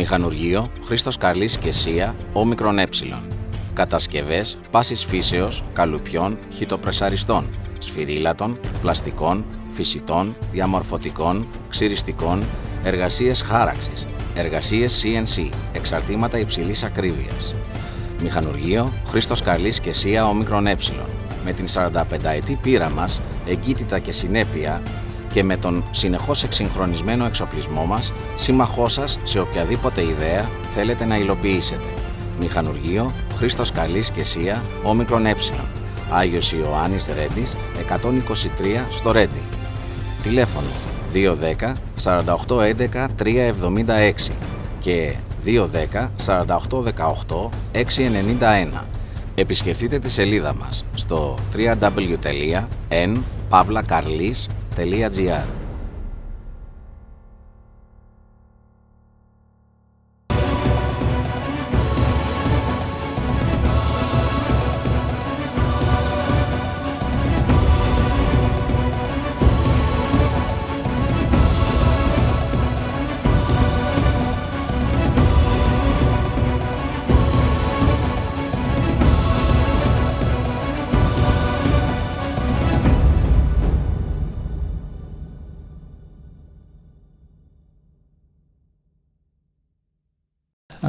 Μηχανουργείο Χρήστος Καλής και Σία, όμικρον ε. Κατασκευές πάσης φύσεως, καλουπιών, χιτοπρεσαριστών, σφυρίλατων, πλαστικών, φυσιτών, διαμορφωτικών, ξυριστικών, εργασίες χάραξης, εργασίες CNC, εξαρτήματα υψηλής ακρίβειας. Μηχανουργείο Χρήστος Καλής και Σία, όμικρον ε. Με την 45 ετή πείρα μας, εγκύτητα και συνέπεια, και με τον συνεχώς εξυγχρονισμένο εξοπλισμό μας, σύμμαχό σας σε οποιαδήποτε ιδέα θέλετε να υλοποιήσετε. Μηχανουργείο, Χρήστος Καλής και Σία, Όμικρον Ε. Άγιος Ιωάννης Ρέντης, 123 στο Ρέντι. Τηλέφωνο 210 4811 376 και 210 4818 691. Επισκεφτείτε τη σελίδα μας στο www.npavlacarlis.com podcast.gr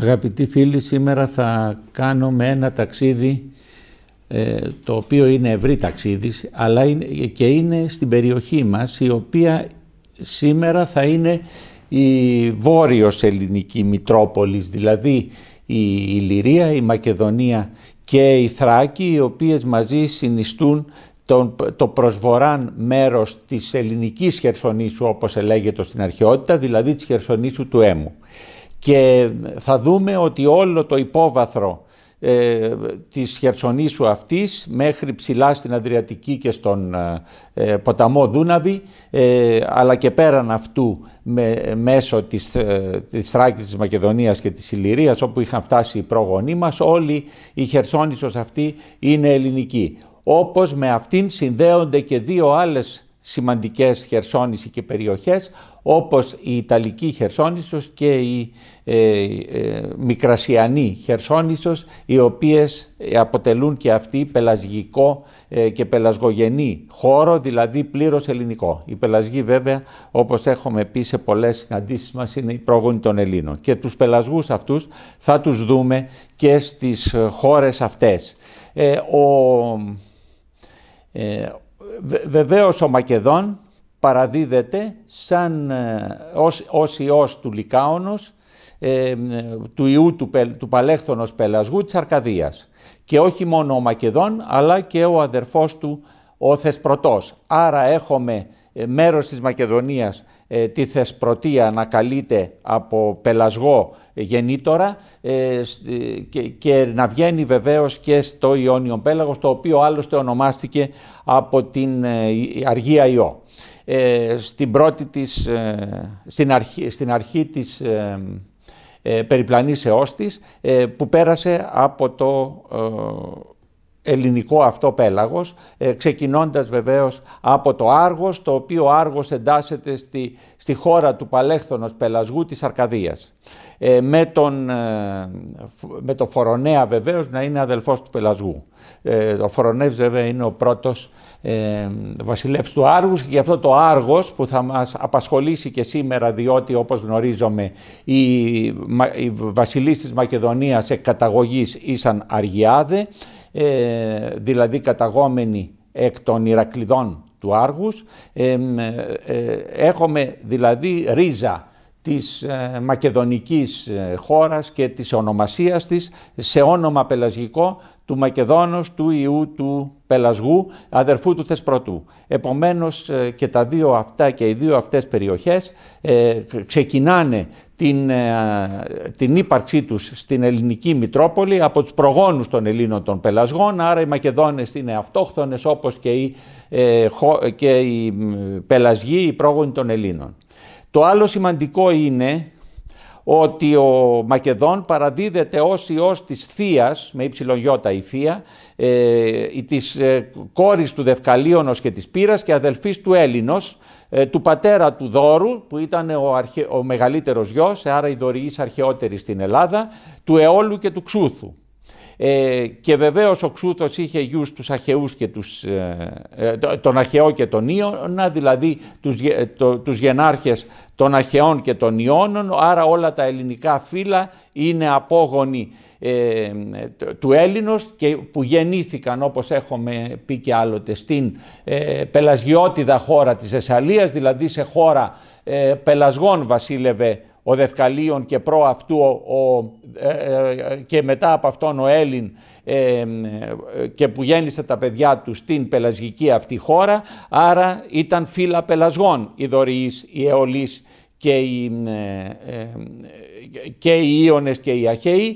Αγαπητοί φίλοι, σήμερα θα κάνουμε ένα ταξίδι ε, το οποίο είναι ευρύ ταξίδι αλλά και είναι στην περιοχή μας η οποία σήμερα θα είναι η βόρειος ελληνική Μητρόπολης δηλαδή η Ιλυρία, η Μακεδονία και η Θράκη οι οποίες μαζί συνιστούν το, το προσβοράν μέρος της ελληνικής Χερσονήσου όπως ελέγεται στην αρχαιότητα δηλαδή της Χερσονήσου του Έμου και θα δούμε ότι όλο το υπόβαθρο ε, της Χερσονήσου αυτής μέχρι ψηλά στην Αδριατική και στον ε, ε, ποταμό Δούναβη ε, αλλά και πέραν αυτού με, μέσω της, της Θράκης της Μακεδονίας και της Ιλυρίας όπου είχαν φτάσει οι προγονείς μας όλη η Χερσόνησος αυτή είναι ελληνική. Όπως με αυτήν συνδέονται και δύο άλλες σημαντικές χερσόνησοι και περιοχές όπως η Ιταλική Χερσόνησος και η ε, ε, Μικρασιανή Χερσόνησος οι οποίες ε, αποτελούν και αυτοί πελασγικό και πελασγογενή χώρο δηλαδή πλήρως ελληνικό. Η πελασγή βέβαια όπως έχουμε πει σε πολλές συναντήσεις μας είναι η πρόγονοι των Ελλήνων και τους πελασγούς αυτούς θα τους δούμε και στις χώρες αυτές. ο, Βεβαίως ο Μακεδόν παραδίδεται σαν ε, ως, ως του Λικάωνος, ε, του ιού του, του Παλέχθωνος Πελασγού της Αρκαδίας. Και όχι μόνο ο Μακεδόν, αλλά και ο αδερφός του ο Θεσπρωτός. Άρα έχουμε ε, μέρος της Μακεδονίας ε, τη Θεσπρωτεία να καλείται από πελασγό γεννήτωρα ε, και να βγαίνει βεβαίως και στο Ιόνιο Πέλαγος, το οποίο άλλωστε ονομάστηκε από την ε, Αργία Ιώ. Στην, πρώτη της, στην, αρχή, στην αρχή της περιπλανήσεώς της, που πέρασε από το ελληνικό αυτό πέλαγος, ε, ξεκινώντας βεβαίως από το Άργος, το οποίο Άργος εντάσσεται στη, στη χώρα του Παλέχθωνος Πελασγού της Αρκαδίας. Ε, με, τον, ε, με το Φορονέα βεβαίως να είναι αδελφός του Πελασγού. ο Φορονέας βέβαια είναι ο πρώτος ε, βασιλεύς του Άργους και γι' αυτό το Άργος που θα μας απασχολήσει και σήμερα διότι όπως γνωρίζουμε οι, οι βασιλείς της Μακεδονίας εκ καταγωγής ήσαν Αργιάδε ε, δηλαδή καταγόμενη εκ των Ηρακλειδών του Άργους. Ε, ε, ε έχουμε δηλαδή ρίζα της μακεδονικής χώρας και της ονομασίας της σε όνομα πελασγικό του Μακεδόνος του Ιού του Πελασγού, αδερφού του Θεσπρωτού. Επομένως ε, και τα δύο αυτά και οι δύο αυτές περιοχές ε, ξεκινάνε την, ε, την ύπαρξή τους στην ελληνική Μητρόπολη από τους προγόνους των Ελλήνων των Πελασγών, άρα οι Μακεδόνες είναι αυτόχθονες όπως και οι, ε, και οι Πελασγοί, οι πρόγονοι των Ελλήνων. Το άλλο σημαντικό είναι ότι ο Μακεδόν παραδίδεται ως ιός της Θείας, με γιώτα η Θεία, ε, της ε, κόρης του Δευκαλίωνος και της Πύρας και αδελφής του Έλληνος, ε, του πατέρα του Δόρου, που ήταν ο, αρχαι... ο μεγαλύτερος γιος, ε, άρα η δωρηής αρχαιότερη στην Ελλάδα, του Εόλου και του Ξούθου. Ε, και βεβαίως ο Ξούθος είχε γιους τους αχαιούς και τους, ε, ε, τον Αχαιό και τον Ιώνα, δηλαδή τους, τους γενάρχες των Αχαιών και των Ιώνων, άρα όλα τα ελληνικά φύλλα είναι απόγονοι ε, του Έλληνος και που γεννήθηκαν όπως έχουμε πει και άλλοτε στην ε, χώρα της Εσαλίας, δηλαδή σε χώρα πελασγών βασίλευε ο Δευκαλίων και προ αυτού ο, ε, ε, και μετά από αυτόν ο Έλλην ε, και που γέννησε τα παιδιά του στην πελασγική αυτή χώρα, άρα ήταν φύλλα πελασγών οι Δωρείς, οι Αιωλείς και οι, και οι Ίωνες και οι Αχαίοι,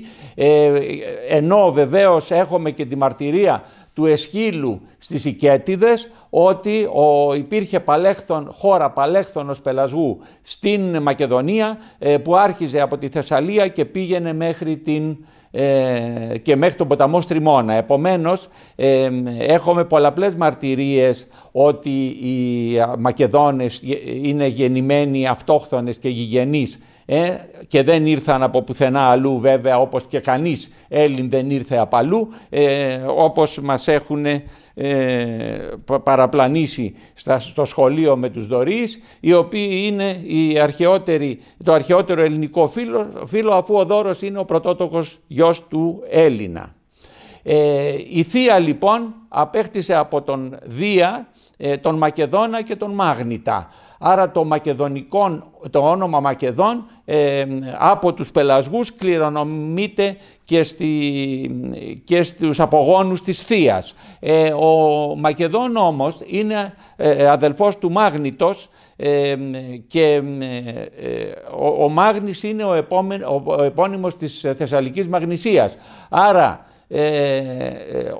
ενώ βεβαίως έχουμε και τη μαρτυρία του Εσχύλου στις Ικέτιδες ότι ο, υπήρχε παλέχθον, χώρα παλέχθονος πελασγού στην Μακεδονία ε, που άρχιζε από τη Θεσσαλία και πήγαινε μέχρι την, ε, και μέχρι τον ποταμό Στριμώνα. Επομένως, ε, έχουμε πολλαπλές μαρτυρίες ότι οι Μακεδόνες είναι γεννημένοι αυτόχθονες και γηγενείς ε, και δεν ήρθαν από πουθενά αλλού βέβαια όπως και κανείς Έλλην δεν ήρθε από αλλού ε, όπως μας έχουν ε, παραπλανήσει στο σχολείο με τους Δωρείς οι οποίοι είναι οι αρχαιότεροι, το αρχαιότερο ελληνικό φίλο, αφού ο Δώρος είναι ο πρωτότοκος γιος του Έλληνα. Ε, η Θεία λοιπόν απέκτησε από τον Δία, ε, τον Μακεδόνα και τον Μάγνητα. Άρα το, μακεδονικό, το όνομα Μακεδόν ε, από τους πελασγούς κληρονομείται και, στη, και στους απογόνους της Θείας. Ε, ο Μακεδόν όμως είναι ε, αδελφός του Μάγνητος ε, και ο, Μάγνης είναι ο, επόμενο, ο, ο επώνυμος της Θεσσαλικής Μαγνησίας. Άρα ε, ε,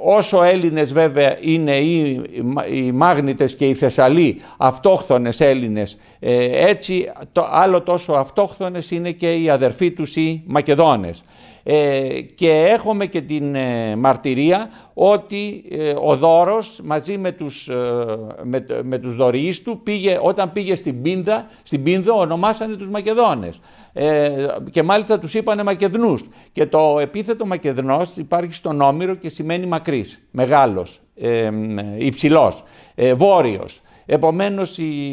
όσο Έλληνες βέβαια είναι οι, οι μάγνητες και οι Θεσσαλοί αυτόχθονες Έλληνες ε, έτσι το, άλλο τόσο αυτόχθονες είναι και οι αδερφοί τους οι Μακεδόνες. Ε, και έχουμε και την ε, μαρτυρία ότι ε, ο Δώρος μαζί με τους, με, τους του πήγε, όταν πήγε στην Πίνδα, στην Πίνδο ονομάσανε τους Μακεδόνες και μάλιστα τους είπανε Μακεδνούς και το επίθετο Μακεδνός υπάρχει στον Όμηρο και σημαίνει μακρύς, μεγάλος, ε, υψηλός, βόρειος. Επομένως οι,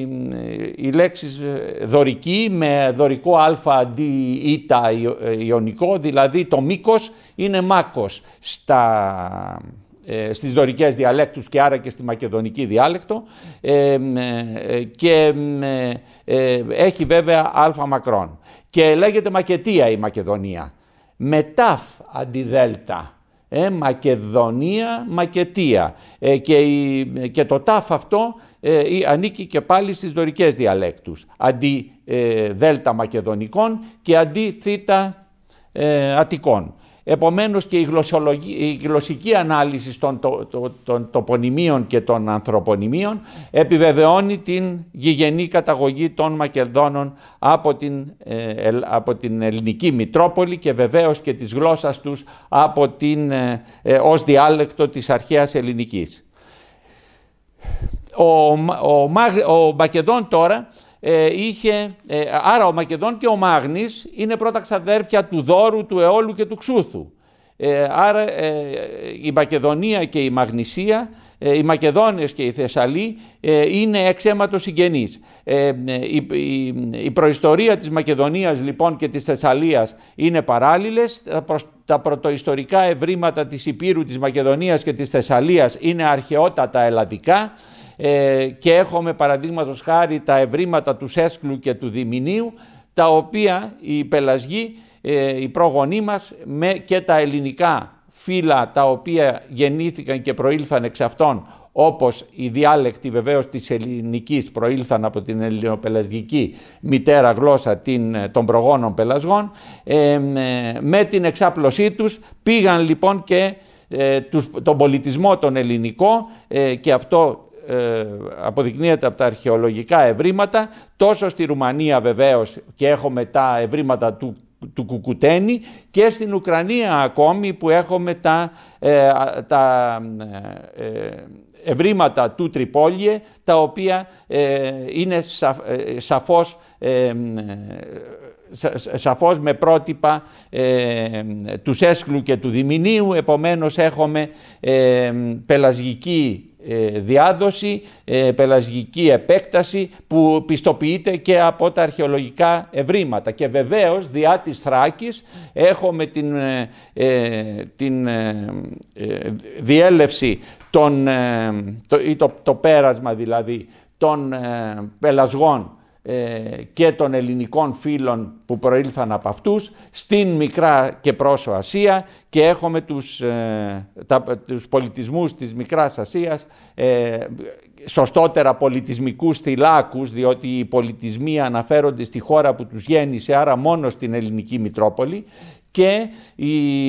οι λέξεις δωρική με δωρικό α αντί ιτα ε, ιονικό, δηλαδή το μήκος είναι μάκος στα, ε, στις δωρικές διαλέκτους και άρα και στη μακεδονική διάλεκτο ε, ε, και έχει βέβαια α μακρόν. Και λέγεται Μακετία η Μακεδονία. Με ταφ αντί δέλτα ε, Μακεδονία, Μακετία. Ε, και, και το τάφ αυτό ε, ανήκει και πάλι στις δωρικές διαλέκτους, αντί ε, δέλτα μακεδονικών και αντί θήτα ε, Αττικών. Επομένως και η, η γλωσσική ανάλυση των, το, τοπονημίων και των ανθρωπονημίων επιβεβαιώνει την γηγενή καταγωγή των Μακεδόνων από την, ε, από την ελληνική Μητρόπολη και βεβαίως και της γλώσσας τους από την, ε, ε, ως διάλεκτο της αρχαίας ελληνικής. Ο, ο, ο Μακεδόν τώρα ε, είχε, ε, άρα ο Μακεδόν και ο Μάγνης είναι πρώτα ξαδέρφια του Δόρου, του Αιώλου και του Ξούθου. Ε, άρα ε, η Μακεδονία και η Μαγνησία, οι Μακεδόνες και οι Θεσσαλοί είναι εξ αίματος συγγενείς. Η, η, η, προϊστορία της Μακεδονίας λοιπόν και της Θεσσαλίας είναι παράλληλες. Τα, τα πρωτοϊστορικά ευρήματα της Υπήρου, της Μακεδονίας και της Θεσσαλίας είναι αρχαιότατα ελλαδικά ε, και έχουμε παραδείγματος χάρη τα ευρήματα του Σέσκλου και του Διμηνίου, τα οποία οι πελασγοί, ε, οι προγονείς μας με, και τα ελληνικά φύλλα τα οποία γεννήθηκαν και προήλθαν εξ αυτών, όπως οι διάλεκτοι βεβαίως της ελληνικής προήλθαν από την ελληνοπελασγική μητέρα γλώσσα την, των προγόνων πελασγών, ε, με την εξάπλωσή τους πήγαν λοιπόν και ε, τους, τον πολιτισμό τον ελληνικό ε, και αυτό ε, αποδεικνύεται από τα αρχαιολογικά ευρήματα, τόσο στη Ρουμανία βεβαίως και έχουμε τα ευρήματα του, του Κουκουτένη και στην Ουκρανία ακόμη που έχουμε τα, ε, τα ε, ευρήματα του Τριπόλιε, τα οποία είναι σαφώς, σαφώς με πρότυπα του Σέσκλου και του Διμηνίου, επομένως έχουμε πελασγική ε, διάδοση, ε, πελασγική επέκταση που πιστοποιείται και από τα αρχαιολογικά ευρήματα. Και βεβαίως διά της Θράκης έχουμε την, ε, την διέλευση των, το, ή το πέρασμα δηλαδή των πελασγών ε, και των ελληνικών φίλων που προήλθαν από αυτούς στην Μικρά και Πρόσω Ασία και έχουμε τους, ε, τα, τους πολιτισμούς της Μικράς Ασίας ε, σωστότερα πολιτισμικούς θυλάκους διότι οι πολιτισμοί αναφέρονται στη χώρα που τους γέννησε άρα μόνο στην ελληνική Μητρόπολη και η,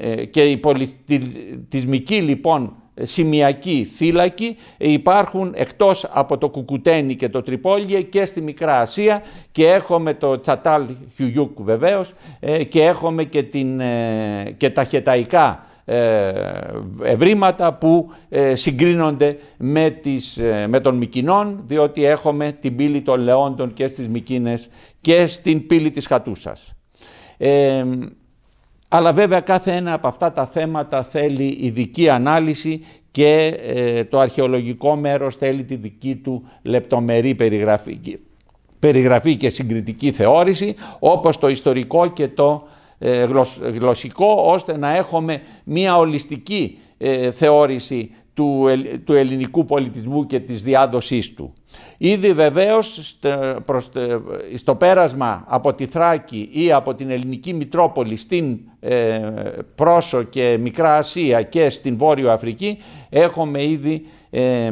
ε, και η πολιτισμική λοιπόν ε, σημειακοί φύλακοι ε, υπάρχουν εκτός από το Κουκουτένι και το Τριπόλιε και στη Μικρά Ασία και έχουμε το Τσατάλ Χιουγιούκ βεβαίως ε, και έχουμε και, την, και τα χεταϊκά ευρήματα που συγκρίνονται με, τις, με τον Μικινών διότι έχουμε την πύλη των Λεόντων και στις Μικίνες και στην πύλη της Χατούσας. Αλλά βέβαια κάθε ένα από αυτά τα θέματα θέλει ειδική ανάλυση και ε, το αρχαιολογικό μέρος θέλει τη δική του λεπτομερή περιγραφή, περιγραφή και συγκριτική θεώρηση, όπως το ιστορικό και το ε, γλωσσικό, ώστε να έχουμε μία ολιστική ε, θεώρηση του, του ελληνικού πολιτισμού και της διάδοσής του. Ήδη βεβαίως στο πέρασμα από τη Θράκη ή από την ελληνική Μητρόπολη στην Πρόσω ε, Πρόσο και Μικρά Ασία και στην Βόρειο Αφρική έχουμε ήδη ε, ε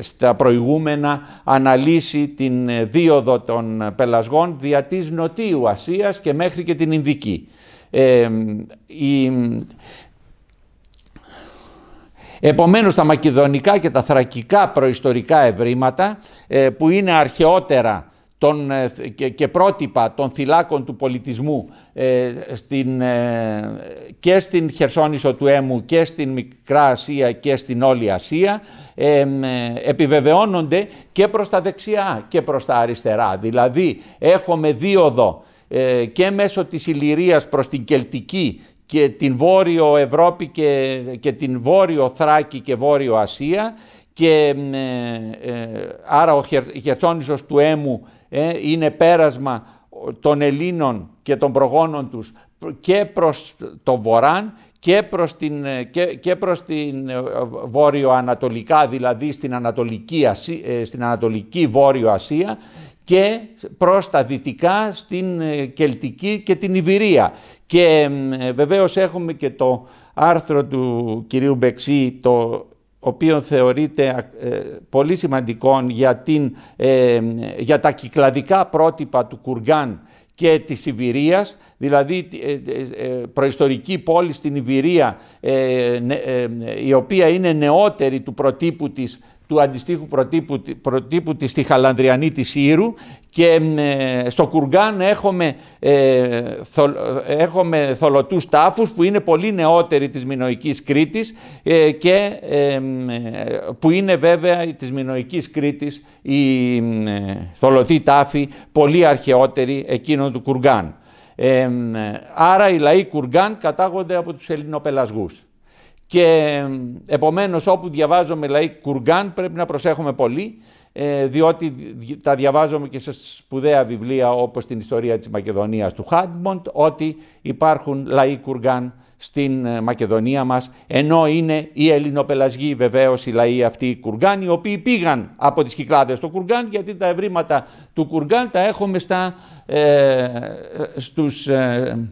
στα προηγούμενα αναλύσει την ε, δίωδο των πελασγών δια της Νοτίου Ασίας και μέχρι και την Ινδική. η, Επομένως τα μακεδονικά και τα θρακικά προϊστορικά ευρήματα ε, που είναι αρχαιότερα ε, και πρότυπα των θυλάκων του πολιτισμού ε, στην, και στην Χερσόνησο του Έμου και στην Μικρά Ασία και στην όλη Ασία επιβεβαιώνονται και προς τα δεξιά και προς τα αριστερά. Δηλαδή έχουμε δίωδο και μέσω της Ηλυρίας προς την Κελτική και την Βόρειο Ευρώπη και, και την Βόρειο Θράκη και Βόρειο Ασία και ε, ε, άρα ο Χερσόνησος του Έμου ε, είναι πέρασμα των Ελλήνων και των προγόνων τους και προς το Βοράν και προς την, και, προς την βόρειο-ανατολικά, δηλαδή στην Ανατολική, στην Ανατολική Βόρειο Ασία και προς τα δυτικά στην ε, Κελτική και την Ιβυρία. Και ε, βεβαίως έχουμε και το άρθρο του κυρίου Μπεξή, το οποίο θεωρείται ε, πολύ σημαντικό για, την, για τα κυκλαδικά πρότυπα του Κουργκάν και της Ιβυρίας, δηλαδή προϊστορική πόλη στην Ιβυρία η οποία είναι νεότερη του προτύπου της του αντιστοίχου προτύπου, προτύπου της στη Χαλανδριανή της Ήρου και ε, στο Κουργκάν έχουμε, ε, ε, έχουμε θολωτούς τάφους που είναι πολύ νεότεροι της Μινοϊκής Κρήτης ε, και που είναι βέβαια της Μινοϊκής Κρήτης η θολωτή τάφη πολύ αρχαιότερη εκείνων του Κουργκάν. άρα οι λαοί Κουργκάν κατάγονται από τους Ελληνοπελασγούς. Και επομένως όπου διαβάζουμε λαοί κουργκάν πρέπει να προσέχουμε πολύ, ε, διότι τα διαβάζομαι και σε σπουδαία βιβλία όπως την ιστορία της Μακεδονίας του Χάντμοντ, ότι υπάρχουν λαοί κουργκάν στην ε, Μακεδονία μας, ενώ είναι οι Ελληνοπελασγοί βεβαίως οι λαοί αυτοί οι Κουργκάν, οι οποίοι πήγαν από τις Κυκλάδες στο Κουργκάν, γιατί τα ευρήματα του Κουργκάν τα έχουμε στα, ε, ε στους, ε,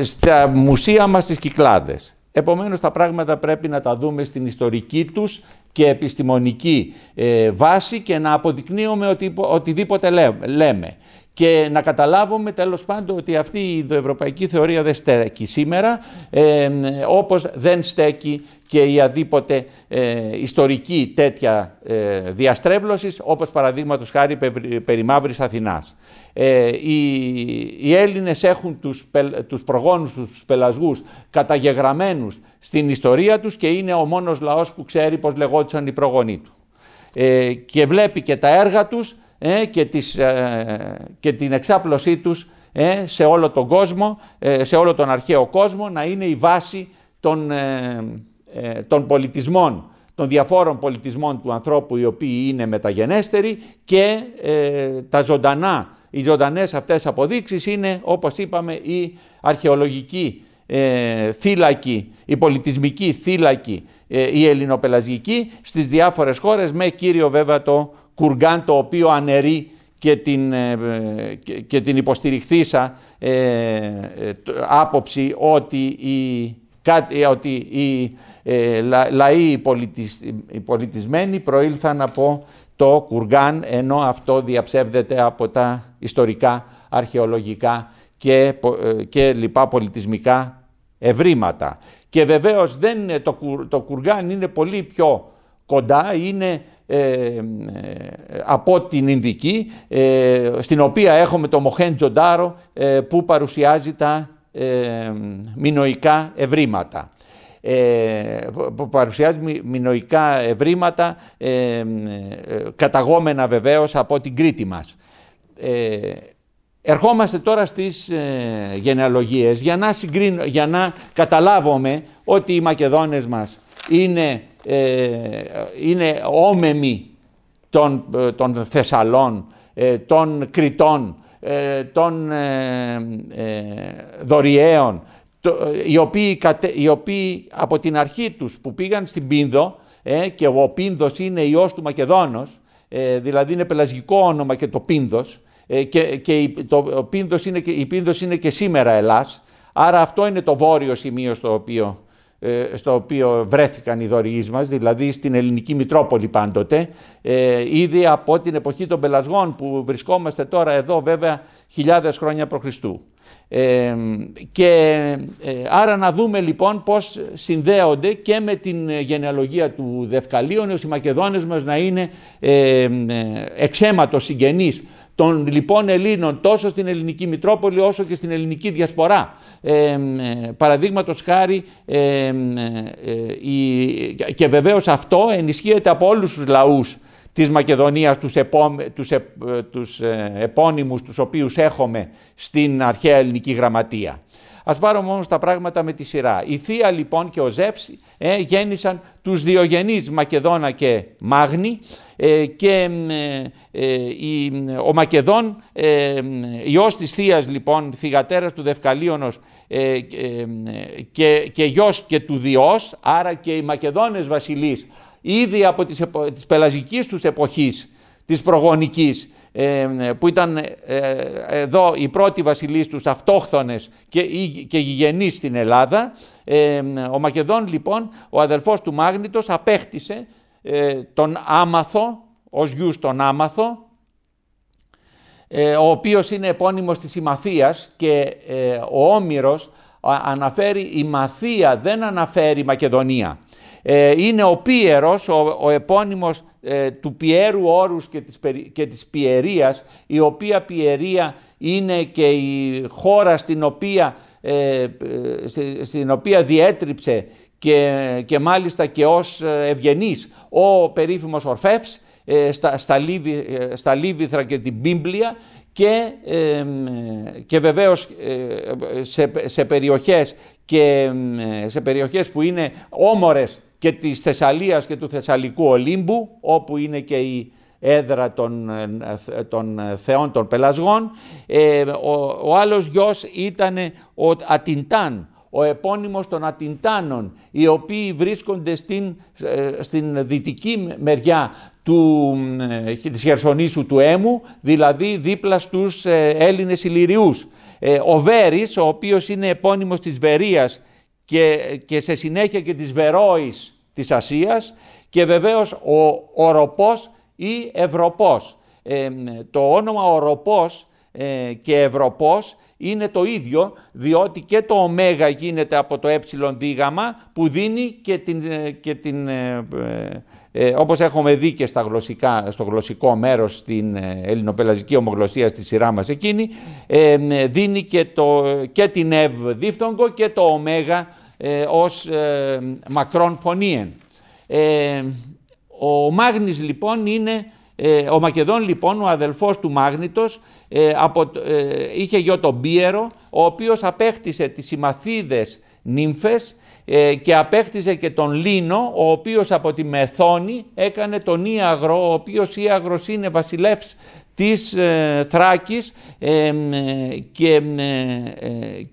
στα μουσεία μας στις Κυκλάδες. Επομένως τα πράγματα πρέπει να τα δούμε στην ιστορική τους και επιστημονική ε, βάση και να αποδεικνύουμε ότι, οτιδήποτε λέμε. Και να καταλάβουμε τέλος πάντων ότι αυτή η ευρωπαϊκή θεωρία δεν στέκει σήμερα, ε, όπως δεν στέκει και η αδίποτε ε, ιστορική τέτοια διαστρέβλωσης, όπως παραδείγματος χάρη περί Μαύρης Αθηνάς. Ε, οι, οι Έλληνες έχουν τους, τους προγόνους τους, τους πελασγούς, καταγεγραμμένους στην ιστορία τους και είναι ο μόνος λαός που ξέρει πώς λεγόντουσαν οι προγονείς του. Ε, και βλέπει και τα έργα τους ε, ε, και, την εξάπλωσή τους σε όλο τον κόσμο, σε όλο τον αρχαίο κόσμο, να είναι η βάση των, των πολιτισμών, των διαφόρων πολιτισμών του ανθρώπου οι οποίοι είναι μεταγενέστεροι και τα ζωντανά οι ζωντανές αυτές αποδείξεις είναι, όπως είπαμε, η αρχαιολογική ε, θύλακη, η πολιτισμική θύλακη, η ε, ελληνοπελασγική, στις διάφορες χώρες, με κύριο βέβαια το Κουργκάν, το οποίο αναιρεί και την, ε, και, την υποστηριχθήσα άποψη ότι οι, ότι οι λα, λαοί πολιτισμένοι προήλθαν από το Κουργάν ενώ αυτό διαψεύδεται από τα ιστορικά, αρχαιολογικά και, ε, και λοιπά πολιτισμικά ευρήματα. Και βεβαίως δεν το, το κουργκάν είναι πολύ πιο κοντά, είναι ε, ε, από την Ινδική, στην οποία έχουμε το Μοχέν Τζοντάρο που παρουσιάζει τα μινοϊκά ευρήματα. Ε, παρουσιάζει μινοϊκά ευρήματα, ε, ε, καταγόμενα βεβαίως από την Κρήτη μας. Ερχόμαστε τώρα στις ε, γενεαλογίες για να, για να καταλάβουμε ότι οι Μακεδόνες μας είναι, ε, είναι των, των Θεσσαλών, ε, των Κριτών, των Δωριαίων, ε, οι, οποίοι, από την αρχή τους που πήγαν στην Πίνδο ε, και ο Πίνδος είναι ιός του Μακεδόνος, ε, δηλαδή είναι πελασγικό όνομα και το Πίνδος, ε, και, και η, το, Πίνδος είναι, είναι και σήμερα Ελλάς, άρα αυτό είναι το βόρειο σημείο στο οποίο στο οποίο βρέθηκαν οι δωρεείς μας, δηλαδή στην ελληνική Μητρόπολη πάντοτε, ε, ήδη από την εποχή των Πελασγών που βρισκόμαστε τώρα εδώ βέβαια χιλιάδες χρόνια π.Χ και ε, άρα να δούμε λοιπόν πώς συνδέονται και με την γενεαλογία του Δευκαλίων οι Μακεδόνες μας να είναι ε, εξαίματος συγγενείς των λοιπόν Ελλήνων τόσο στην ελληνική Μητρόπολη όσο και στην ελληνική διασπορά. Ε, Παραδείγματος χάρη ε, ε, και βεβαίως αυτό ενισχύεται από όλους τους λαούς της Μακεδονίας, τους, επό, τους, ε, τους ε, επώνυμους τους οποίους έχουμε στην αρχαία ελληνική γραμματεία. Ας πάρουμε όμως τα πράγματα με τη σειρά. Η Θεία λοιπόν και ο Ζεύς ε, γέννησαν τους Διογενείς Μακεδόνα και Μάγνη ε, και ε, ο Μακεδόν, ε, ιός της Θείας λοιπόν, θυγατέρας του Δευκαλίωνος και, και γιος και του Διός, άρα και οι Μακεδόνες βασιλείς ήδη από τις, επο... τις πελαζικής τους εποχής, της προγονικής, ε, που ήταν ε, εδώ οι πρώτοι βασιλείς τους αυτόχθονες και, και γηγενείς στην Ελλάδα. Ε, ο Μακεδόν λοιπόν, ο αδελφός του Μάγνητος απέκτησε τον Άμαθο, ως γιους τον Άμαθο, ο οποίος είναι επώνυμος της Ημαθίας και ο Όμηρος αναφέρει η Μαθία, δεν αναφέρει Μακεδονία. Ε, είναι ο Πιερός, ο, ο επώνυμος ε, του Πιέρου Όρους και της, και της Πιερίας, η οποία Πιερία είναι και η χώρα στην οποία, ε, στην οποία διέτριψε και, και μάλιστα και ως ευγενής ο περίφημος Ορφεύς στα, στα, και την Πίμπλια και, ε, και βεβαίως σε, σε, περιοχές και, σε περιοχές που είναι όμορες και της Θεσσαλίας και του Θεσσαλικού Ολύμπου, όπου είναι και η έδρα των, ε, των θεών των πελασγών. Ε, ο, ο άλλος γιος ήταν ο Ατιντάν, ο επώνυμος των Ατιντάνων, οι οποίοι βρίσκονται στην, ε, στην δυτική μεριά του, της Χερσονήσου του Έμου, δηλαδή δίπλα στους Έλληνες Ηλυριούς. Ο Βέρης, ο οποίος είναι επώνυμος της Βερίας και, σε συνέχεια και της Βερόης της Ασίας και βεβαίως ο Οροπός ή Ευρωπός. Ε, το όνομα Οροπός ε, και Ευρωπός είναι το ίδιο διότι και το ωμέγα γίνεται από το έψιλον ε δίγαμα που δίνει και την, και όπως έχουμε δει και στα στο γλωσσικό μέρος στην ελληνοπελαζική ομογλωσία στη σειρά μας εκείνη, δίνει και, το, και την ευ και το ωμέγα ε, ως ε, μακρόν ε, ο Μάγνης λοιπόν είναι, ε, ο Μακεδόν λοιπόν, ο αδελφός του Μάγνητος, από, είχε γιο τον Πίερο, ο οποίος απέκτησε τις συμμαθίδες νύμφες και απέκτησε και τον Λίνο, ο οποίος από τη Μεθόνη έκανε τον Ιάγρο ο οποίος Ιάγρος είναι βασιλεύς της ε, Θράκης και,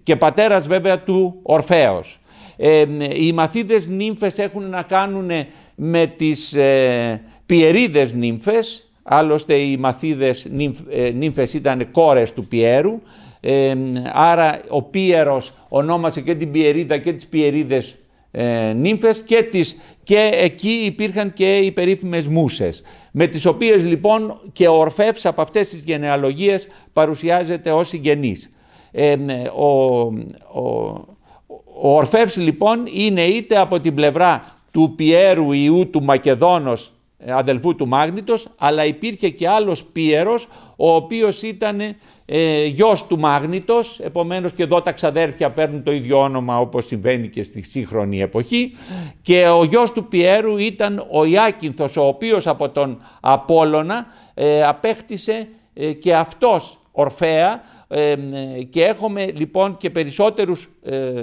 και πατέρας βέβαια του Ορφέως. Ε, οι μαθήτες νύμφες έχουν να κάνουν με τις ε, πιερίδες νύμφες, άλλωστε οι μαθήτες νύμφ, ε, νύμφες ήταν κόρες του πιέρου, άρα ο Πιέρος ονόμασε και την Πιερίδα και τις Πιερίδες ε, νύμφες και, τις, και εκεί υπήρχαν και οι περίφημες μουσες με τις οποίες λοιπόν και ο Ορφεύς από αυτές τις γενεαλογίες παρουσιάζεται ως συγγενής. Ε, ο, ο ο Ορφεύς λοιπόν είναι είτε από την πλευρά του Πιέρου Ιού του Μακεδόνος ε, αδελφού του Μάγνητος, αλλά υπήρχε και άλλος Πιέρος ο οποίος ήταν ε, γιος του Μάγνητος, επομένως και εδώ τα ξαδέρφια παίρνουν το ίδιο όνομα όπως συμβαίνει και στη σύγχρονη εποχή και ο γιος του Πιέρου ήταν ο Ιάκυνθος ο οποίος από τον Απόλλωνα ε, απέκτησε ε, και αυτός Ορφέα ε, και έχουμε λοιπόν και περισσότερους ε, ε,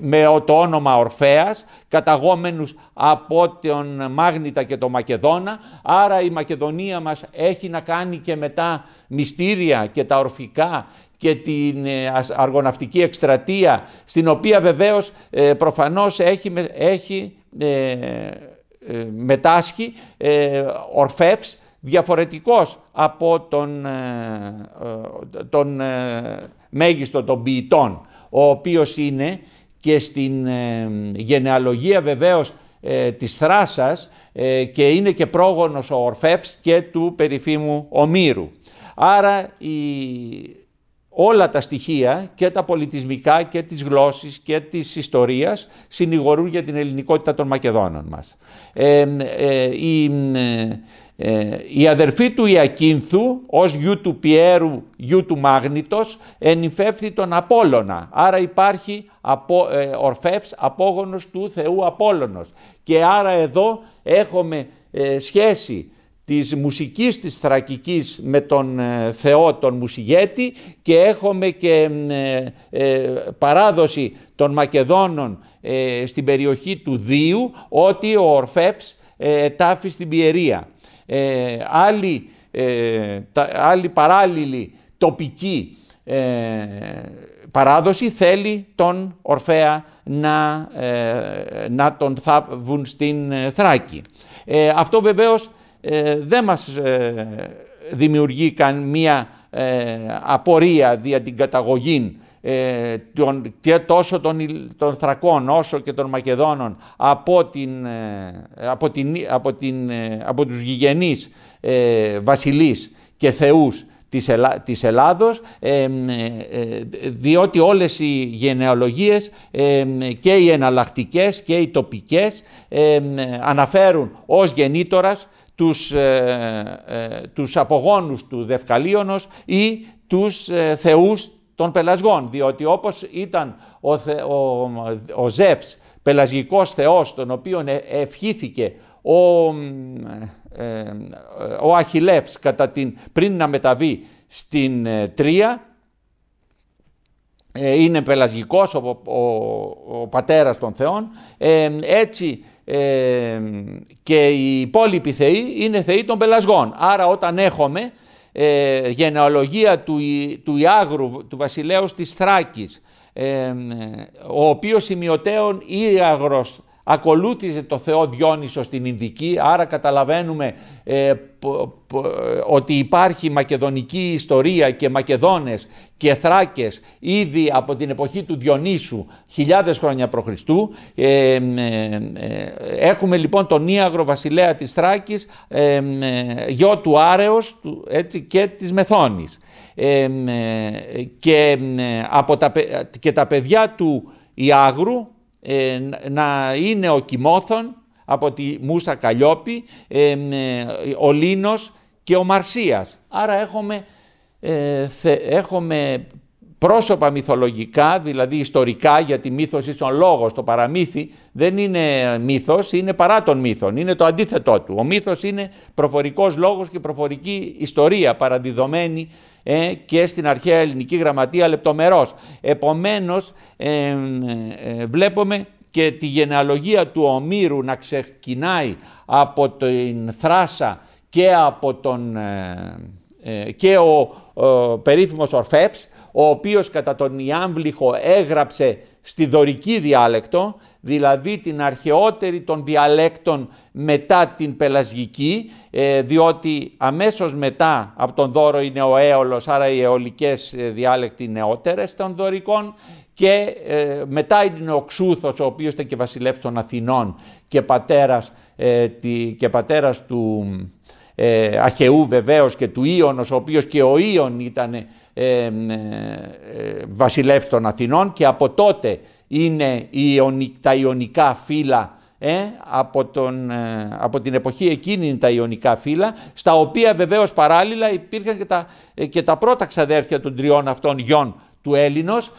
με το όνομα Ορφέας, καταγόμενους από τον Μάγνητα και τον Μακεδόνα, άρα η Μακεδονία μας έχει να κάνει και με μυστήρια και τα ορφικά και την αργοναυτική εκστρατεία, στην οποία βεβαίως προφανώς έχει, έχει ε, μετάσχει διαφορετικός από τον, ε, ε, τον ε, μέγιστο των ποιητών, ο οποίος είναι και στην γενεαλογία βεβαίως της Θράσας και είναι και πρόγονος ο Ορφεύς και του περιφήμου Ομήρου. Άρα όλα τα στοιχεία και τα πολιτισμικά και της γλώσσης και της ιστορίας συνηγορούν για την ελληνικότητα των Μακεδόνων μας. η, ε, η αδερφή του Ιακίνθου, ως γιου του Πιέρου, γιου του Μάγνητος, ενυφεύθη τον Απόλλωνα. Άρα υπάρχει απο, ε, απόγονος του Θεού Απόλλωνος. Και άρα εδώ έχουμε ε, σχέση της μουσικής της θρακικής με τον ε, Θεό τον Μουσιγέτη και έχουμε και παράδοση των Μακεδόνων στην περιοχή του Δίου ότι ο Ορφεύς τάφει στην Πιερία ε, άλλοι, ε, τα, ε, παράδοση θέλει τον Ορφέα να, ε, να τον θάβουν στην ε, Θράκη. Ε, αυτό βεβαίως δεν μας δημιουργεί καν μία απορία δια την καταγωγή ε, τόσο των, των Θρακών όσο και των Μακεδόνων ε, από, την, από, την, ε, από, τους γηγενείς ε, βασιλείς και θεούς της, Ελλά, Ελλάδος διότι όλες οι γενεολογίες και οι εναλλακτικές και οι τοπικές αναφέρουν ως γεννήτορας τους, τους απογόνους του Δευκαλίωνος ή τους θεούς των πελασγών, διότι όπως ήταν ο, Θε, ο, ο Ζεύς πελασγικός θεός, τον οποίο ε, ευχήθηκε ο, ε, ε, ο Αχιλεύς κατά την, πριν να μεταβεί στην Τρία, είναι πελασγικός ο, ο, πατέρας των θεών, έτσι και οι υπόλοιποι θεοί είναι θεοί των πελασγών. Άρα όταν έχουμε ε, του, του Ιάγρου, του βασιλέως της Θράκης, ε, ο οποίος σημειωτέων Ιάγρος ακολούθησε το Θεό Διόνυσο στην Ινδική, άρα καταλαβαίνουμε ε, ότι υπάρχει μακεδονική ιστορία και Μακεδόνες και Θράκες ήδη από την εποχή του Διονύσου, χιλιάδες χρόνια π.Χ. Ε, ε, ε, έχουμε λοιπόν τον Ιάγρο βασιλέα της Θράκης, ε, γιο του Άρεος έτσι, και της Μεθόνης. και, από τα, και τα παιδιά του Ιάγρου ε, να είναι ο Κιμόθων από τη Μούσα Καλλιόπη, ε, ε ο Λίνος και ο Μαρσίας. Άρα έχουμε, ε, έχουμε πρόσωπα μυθολογικά, δηλαδή ιστορικά, γιατί μύθος ο λόγος, το παραμύθι, δεν είναι μύθος, είναι παρά τον μύθων, είναι το αντίθετό του. Ο μύθος είναι προφορικός λόγος και προφορική ιστορία παραδιδομένη ε, και στην αρχαία ελληνική γραμματεία λεπτομερώς. Επομένως, ε, ε, βλέπουμε και τη γενεαλογία του Ομήρου να ξεκινάει από την Θράσα και από τον και ο, ο περίφημος ο οποίος κατά τον Ιάμβλιχο έγραψε στη δωρική διάλεκτο, δηλαδή την αρχαιότερη των διαλέκτων μετά την πελασγική, ε, διότι αμέσως μετά από τον δώρο είναι ο αίολος άρα οι αιωλικές ε, διάλεκτοι νεότερες των δωρικών και ε, μετά είναι ο Ξούθος, ο οποίος ήταν και βασιλεύς των Αθηνών και πατέρας, και πατέρας του Αχαιού βεβαίως και του Ίωνος, ο οποίος και ο Ίων ήταν ε, ε βασιλεύς των Αθηνών και από τότε είναι τα Ιωνικά φύλλα ε, από, τον, ε, από την εποχή εκείνη τα Ιωνικά φύλλα, στα οποία βεβαίως παράλληλα υπήρχαν και τα, ε, και τα πρώτα ξαδέρφια των τριών αυτών γιών του Έλληνος,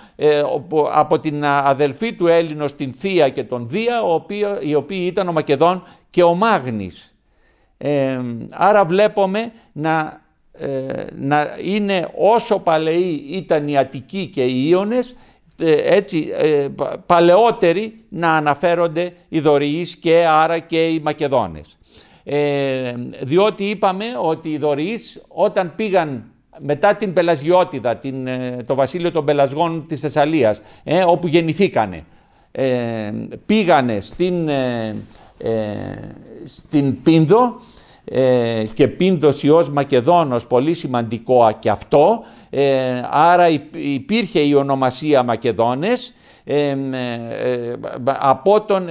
από την αδελφή του Έλληνος την Θεία και τον Δία, ο οι οποίοι ήταν ο Μακεδόν και ο Μάγνης. άρα βλέπουμε να ε, να είναι όσο παλαιοί ήταν οι Αττικοί και οι Ίωνες, ε, έτσι ε, παλαιότεροι να αναφέρονται οι Δωριείς και άρα και οι Μακεδόνες. διότι είπαμε ότι οι Δωριείς όταν πήγαν μετά την Πελασιότιδα, την, το βασίλειο των Πελασγών της Θεσσαλίας, όπου γεννηθήκανε, ε, πήγανε στην, στην Πίνδο ε, και πίνδοση ως Μακεδόνος, πολύ σημαντικό και αυτό, ε, άρα υπήρχε η ονομασία Μακεδόνες ε, ε, ε από τον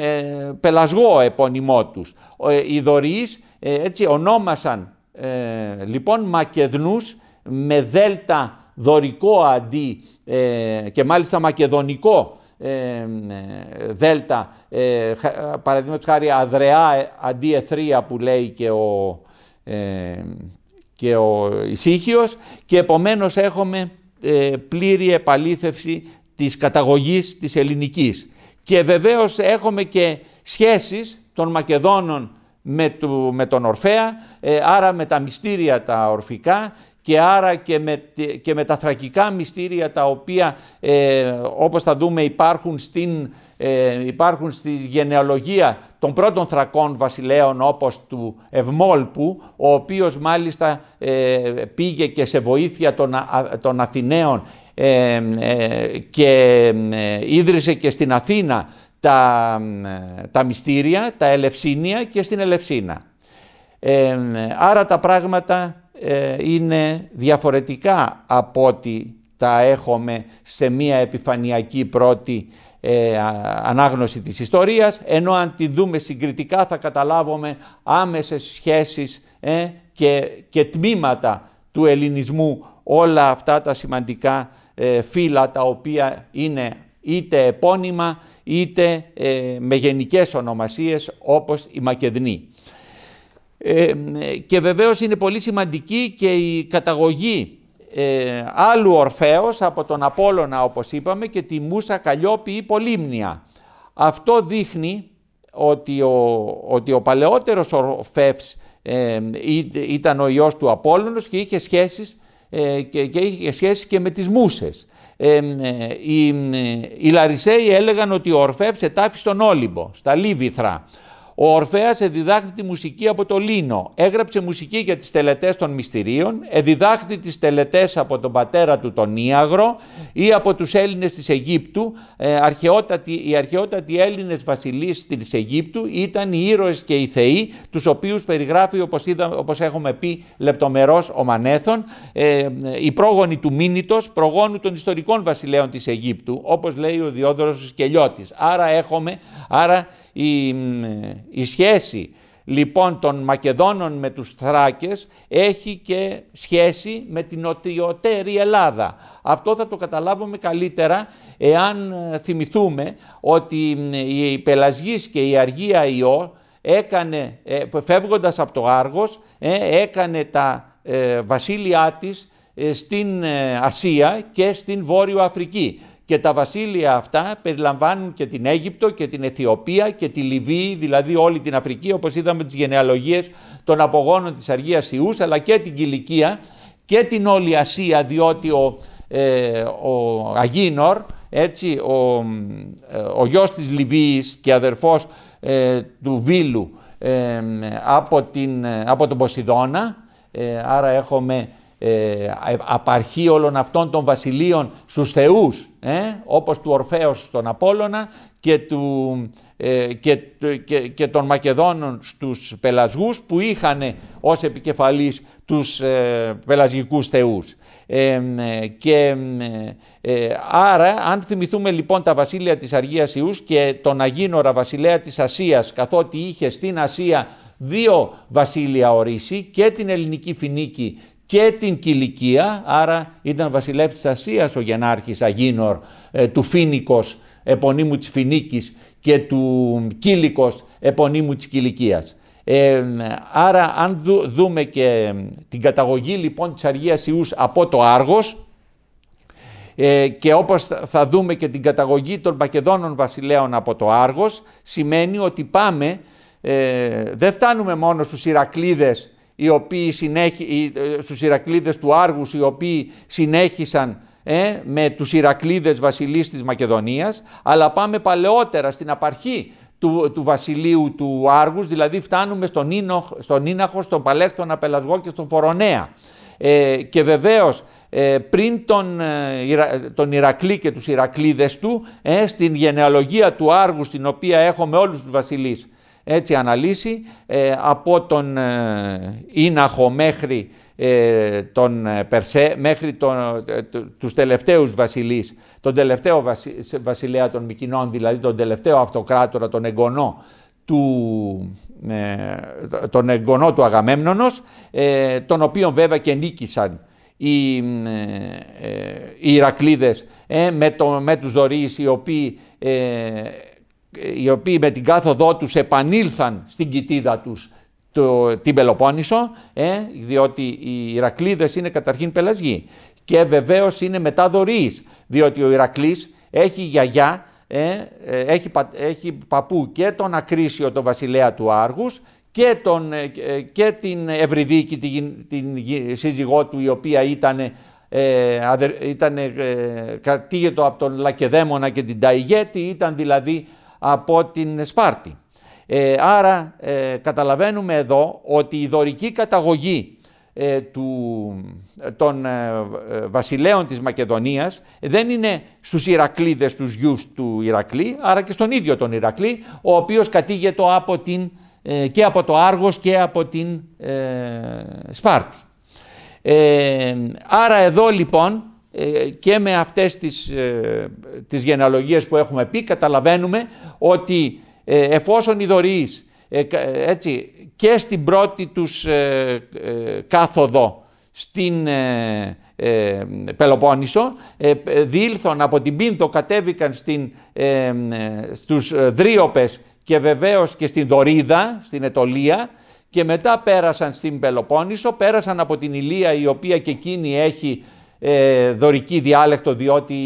πελασγό επώνυμό τους. Οι δωρείς έτσι ονόμασαν λοιπόν Μακεδνούς με δέλτα δωρικό αντί και μάλιστα μακεδονικό ε, ε, Δέλτα, ε, παραδείγματος χάρη Αδρεά ε, αντί Εθρία που λέει και ο, ε, και ο Ισύχιος και επομένως έχουμε ε, πλήρη επαλήθευση της καταγωγής της ελληνικής. Και βεβαίως έχουμε και σχέσεις των Μακεδόνων με, με τον Ορφέα, άρα με τα μυστήρια τα ορφικά και άρα και με, τα θρακικά μυστήρια τα οποία ε, όπως θα δούμε υπάρχουν, στην, ε, υπάρχουν στη γενεαλογία των πρώτων θρακών βασιλέων όπως του Ευμόλπου ο οποίος μάλιστα ε, πήγε και σε βοήθεια των, Αθηναίων ε, ε, και ίδρυσε και στην Αθήνα τα, τα μυστήρια, τα Ελευσίνια και στην Ελευσίνα. άρα τα πράγματα ε, είναι διαφορετικά από ό,τι τα έχουμε σε μία επιφανειακή πρώτη ε, ανάγνωση της ιστορίας, ενώ αν τη δούμε συγκριτικά θα καταλάβουμε άμεσες σχέσεις ε, και, και τμήματα του ελληνισμού, όλα αυτά τα σημαντικά ε, φύλλα τα οποία είναι είτε επώνυμα είτε ε, με γενικές ονομασίες όπως η Μακεδνή και βεβαίως είναι πολύ σημαντική και η καταγωγή ε, άλλου Ορφέως από τον Απόλλωνα όπως είπαμε και τη Μούσα Καλλιόπη ή Πολύμνια. Αυτό δείχνει ότι ο, ότι ο παλαιότερος Ορφεύς ήταν ο ιός του Απόλλωνος και είχε σχέσεις ε, και, και με τις Μούσες. Ε, οι, οι Λαρισαίοι έλεγαν ότι ο Ορφεύς ετάφη στον Όλυμπο, στα Λίβυθρα. Ο Ορφέας εδιδάχθη τη μουσική από το Λίνο, έγραψε μουσική για τις τελετές των μυστηρίων, εδιδάχθη τις τελετές από τον πατέρα του τον Ήαγρο ή από τους Έλληνες της Αιγύπτου. Ε, αρχαιότατοι, οι αρχαιότατοι Έλληνες βασιλείς της Αιγύπτου ήταν οι ήρωες και οι θεοί, τους οποίους περιγράφει όπως, έχουμε πει λεπτομερώς ο Μανέθων, ε, οι πρόγονοι του Μίνητος, προγόνου των ιστορικών βασιλέων της Αιγύπτου, όπως λέει ο Διόδωρος Σκελιώτης. Άρα έχουμε, άρα η, σχέση λοιπόν των Μακεδόνων με τους Θράκες έχει και σχέση με την νοτιότερη Ελλάδα. Αυτό θα το καταλάβουμε καλύτερα εάν ε, θυμηθούμε ότι η Πελασγής και η Αργία Ιώ έκανε, ε, φεύγοντας από το Άργος, ε, έκανε τα βασίλειά της στην Ασία και στην Βόρειο Αφρική. Και τα βασίλεια αυτά περιλαμβάνουν και την Αίγυπτο και την Αιθιοπία και τη Λιβύη, δηλαδή όλη την Αφρική, όπως είδαμε τις γενεαλογίες των απογόνων της Αργίας Ιούς, αλλά και την Κυλικία και την όλη Ασία, διότι ο, ε, Αγίνορ, έτσι, ο, ε, ο γιος της Λιβύης και αδερφός ε, του Βίλου ε, από, την, από τον Ποσειδώνα, άρα έχουμε ε, απαρχή όλων αυτών των βασιλείων στους θεούς, ε, όπως του Ορφέως στον Απόλλωνα και, του, ε, και, και, των Μακεδόνων στους Πελασγούς που είχαν ως επικεφαλής τους ε, πελασγικούς θεούς. Ε, και ε, άρα αν θυμηθούμε λοιπόν τα βασίλεια της Αργίας Ιούς και τον Αγίνορα βασιλέα της Ασίας καθότι είχε στην Ασία δύο βασίλεια ορίσει και την ελληνική Φινίκη και την Κιλικία, άρα ήταν βασιλεύτης της Ασίας ο Γενάρχης Αγίνορ, ε, του Φίνικος επωνύμου της Φινίκης και του Κίλικος επωνύμου της Κιλικίας. Ε, άρα αν δούμε και την καταγωγή λοιπόν της Αργίας Ιούς από το Άργος ε, και όπως θα δούμε και την καταγωγή των Πακεδόνων βασιλέων από το Άργος σημαίνει ότι πάμε, ε, δεν φτάνουμε μόνο στους Ηρακλίδες οι οποίοι ε, στους του Άργους, οι οποίοι συνέχισαν ε, με τους Ηρακλίδες βασιλείς της Μακεδονίας, αλλά πάμε παλαιότερα στην απαρχή του, του βασιλείου του Άργους, δηλαδή φτάνουμε στον, Ίνοχ, στον Ίναχο, στον Πελασγό και στον Φορονέα. Ε, και βεβαίως πριν τον, Ηρακλή και τους Ηρακλίδες του, στην γενεαλογία του Άργου, στην οποία έχουμε όλους τους βασιλείς, έτσι αναλύσει ε, από τον ε, Ίναχο μέχρι ε, τον Περσέ, μέχρι τον, τους τελευταίους βασιλείς, τον τελευταίο βασιλέα των Μικινών, δηλαδή τον τελευταίο αυτοκράτορα, τον εγγονό του, τον εγγονό του Αγαμέμνονος, τον οποίο βέβαια και νίκησαν οι, οι με, το, με τους Δωρείς οι οποίοι οι οποίοι με την κάθοδό τους επανήλθαν στην κοιτίδα τους το, την Πελοπόννησο, ε, διότι οι Ηρακλείδες είναι καταρχήν πελασγοί. Και βεβαίως είναι μετά διότι ο Ηρακλής έχει γιαγιά, ε, ε, έχει, έχει παππού και τον Ακρίσιο, τον βασιλέα του Άργους, και, τον, ε, και την Ευρυδίκη, την, την σύζυγό του, η οποία ήταν ε, ήτανε, ε, κατήγετο από τον Λακεδαίμονα και την Ταϊγέτη, ήταν δηλαδή από την Σπάρτη. Ε, άρα ε, καταλαβαίνουμε εδώ ότι η δωρική καταγωγή ε, του, των βασιλέων της Μακεδονίας δεν είναι στους Ηρακλίδες, τους γιους του Ηρακλή, άρα και στον ίδιο τον Ηρακλή, ο οποίος κατήγεται από την, και από το Άργος και από την Σπάρτη. άρα εδώ λοιπόν ε, και με αυτές τις, ε, τις γενεαλογίες που έχουμε πει καταλαβαίνουμε ότι ε, εφόσον οι δωρείς έτσι, και στην πρώτη τους κάθοδο στην Πελοπόννησο, διήλθαν από την Πίνθο, κατέβηκαν στην, στους Δρίοπες και βεβαίως και στην Δωρίδα, στην Ετωλία, και μετά πέρασαν στην Πελοπόννησο, πέρασαν από την Ηλία η οποία και εκείνη έχει ε, δωρική διάλεκτο διότι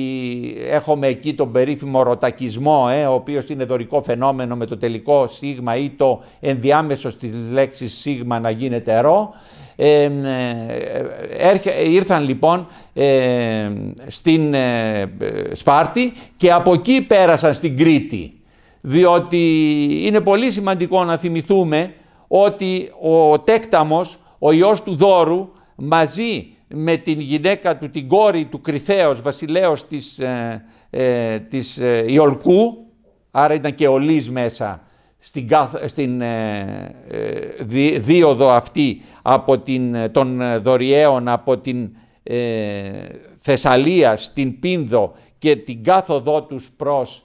έχουμε εκεί τον περίφημο ροτακισμό ε, ο οποίος είναι δωρικό φαινόμενο με το τελικό σίγμα ή το ενδιάμεσο στη λέξη σίγμα να γίνεται ρο. Ε, ε ήρθαν λοιπόν ε, στην ε, Σπάρτη και από εκεί πέρασαν στην Κρήτη διότι είναι πολύ σημαντικό να θυμηθούμε ότι ο Τέκταμος, ο ιός του Δώρου μαζί με την γυναίκα του, την κόρη του Κρυθέως, βασιλέως της, ε, ε, ε Ιολκού, άρα ήταν και ολής μέσα στην, στην ε, δίωδο αυτή από την, των Δωριαίων, από την Θεσσαλία, στην Πίνδο και την κάθοδό τους προς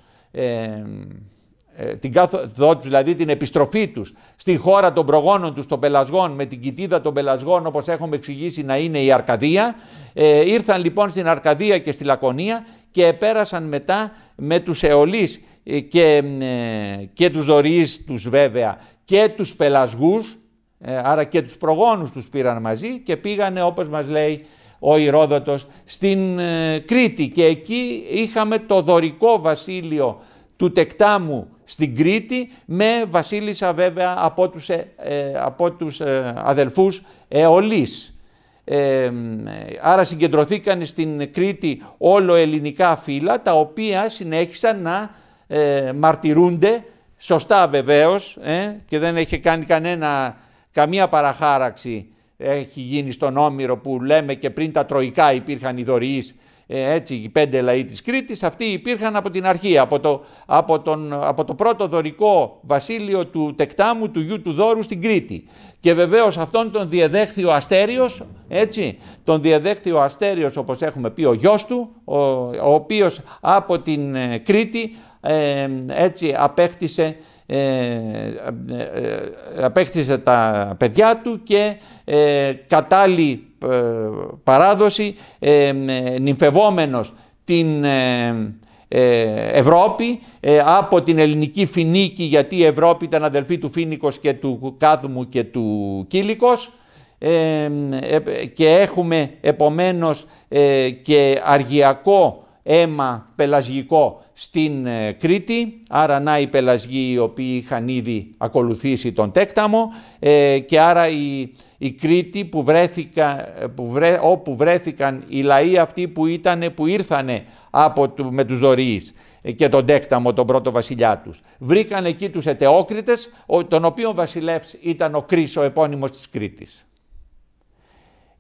ε, την κάθοδό δηλαδή την επιστροφή τους στη χώρα των προγόνων τους των πελασγών με την κοιτίδα των πελασγών όπως έχουμε εξηγήσει να είναι η Αρκαδία ε, ήρθαν λοιπόν στην Αρκαδία και στη Λακωνία και επέρασαν μετά με τους εολίς ε, και, και τους Δωρείς τους βέβαια και τους πελασγούς άρα και τους προγόνους τους πήραν μαζί και πήγανε όπως μας λέει ο Ηρόδοτος στην Κρήτη και εκεί είχαμε το δωρικό βασίλειο του Τεκτάμου στην Κρήτη με βασίλισσα βέβαια από τους, ε, ε, από τους ε, αδελφούς Εολής. άρα συγκεντρωθήκαν στην Κρήτη όλο ελληνικά φύλλα τα οποία συνέχισαν να ε, μαρτυρούνται σωστά βεβαίως και δεν έχει κάνει κανένα, καμία παραχάραξη έχει γίνει στον Όμηρο που λέμε και πριν τα τροϊκά υπήρχαν οι δωρείς ε, έτσι, οι πέντε λαοί της Κρήτης, αυτοί υπήρχαν από την αρχή, από το, από, τον, από το πρώτο δωρικό βασίλειο του Τεκτάμου, του γιου του Δόρου στην Κρήτη. Και βεβαίως αυτόν τον διεδέχθη ο Αστέριος, έτσι, τον διεδέχθη ο Αστέριος όπως έχουμε πει ο γιος του, ο, ο οποίος από την ε, Κρήτη ε, έτσι απέκτησε τα παιδιά του και ε, ε, παράδοση ε, ε, νυμφευόμενος την Ευρώπη από την ελληνική Φινίκη γιατί η Ευρώπη ήταν αδελφή του Φίνικος και του Κάδμου και του Κίλικος και έχουμε επομένως και αργιακό αίμα πελασγικό στην Κρήτη, άρα να οι πελασγοί οι οποίοι είχαν ήδη ακολουθήσει τον τέκταμο και άρα η η Κρήτη που που βρέ, όπου βρέθηκαν οι λαοί αυτοί που ήταν, που ήρθανε από, με τους Δωρείς και τον Τέκταμο, τον πρώτο βασιλιά τους. Βρήκαν εκεί τους Ετεόκριτες, τον οποίο βασιλεύς ήταν ο Κρίσο ο επώνυμος της Κρήτης.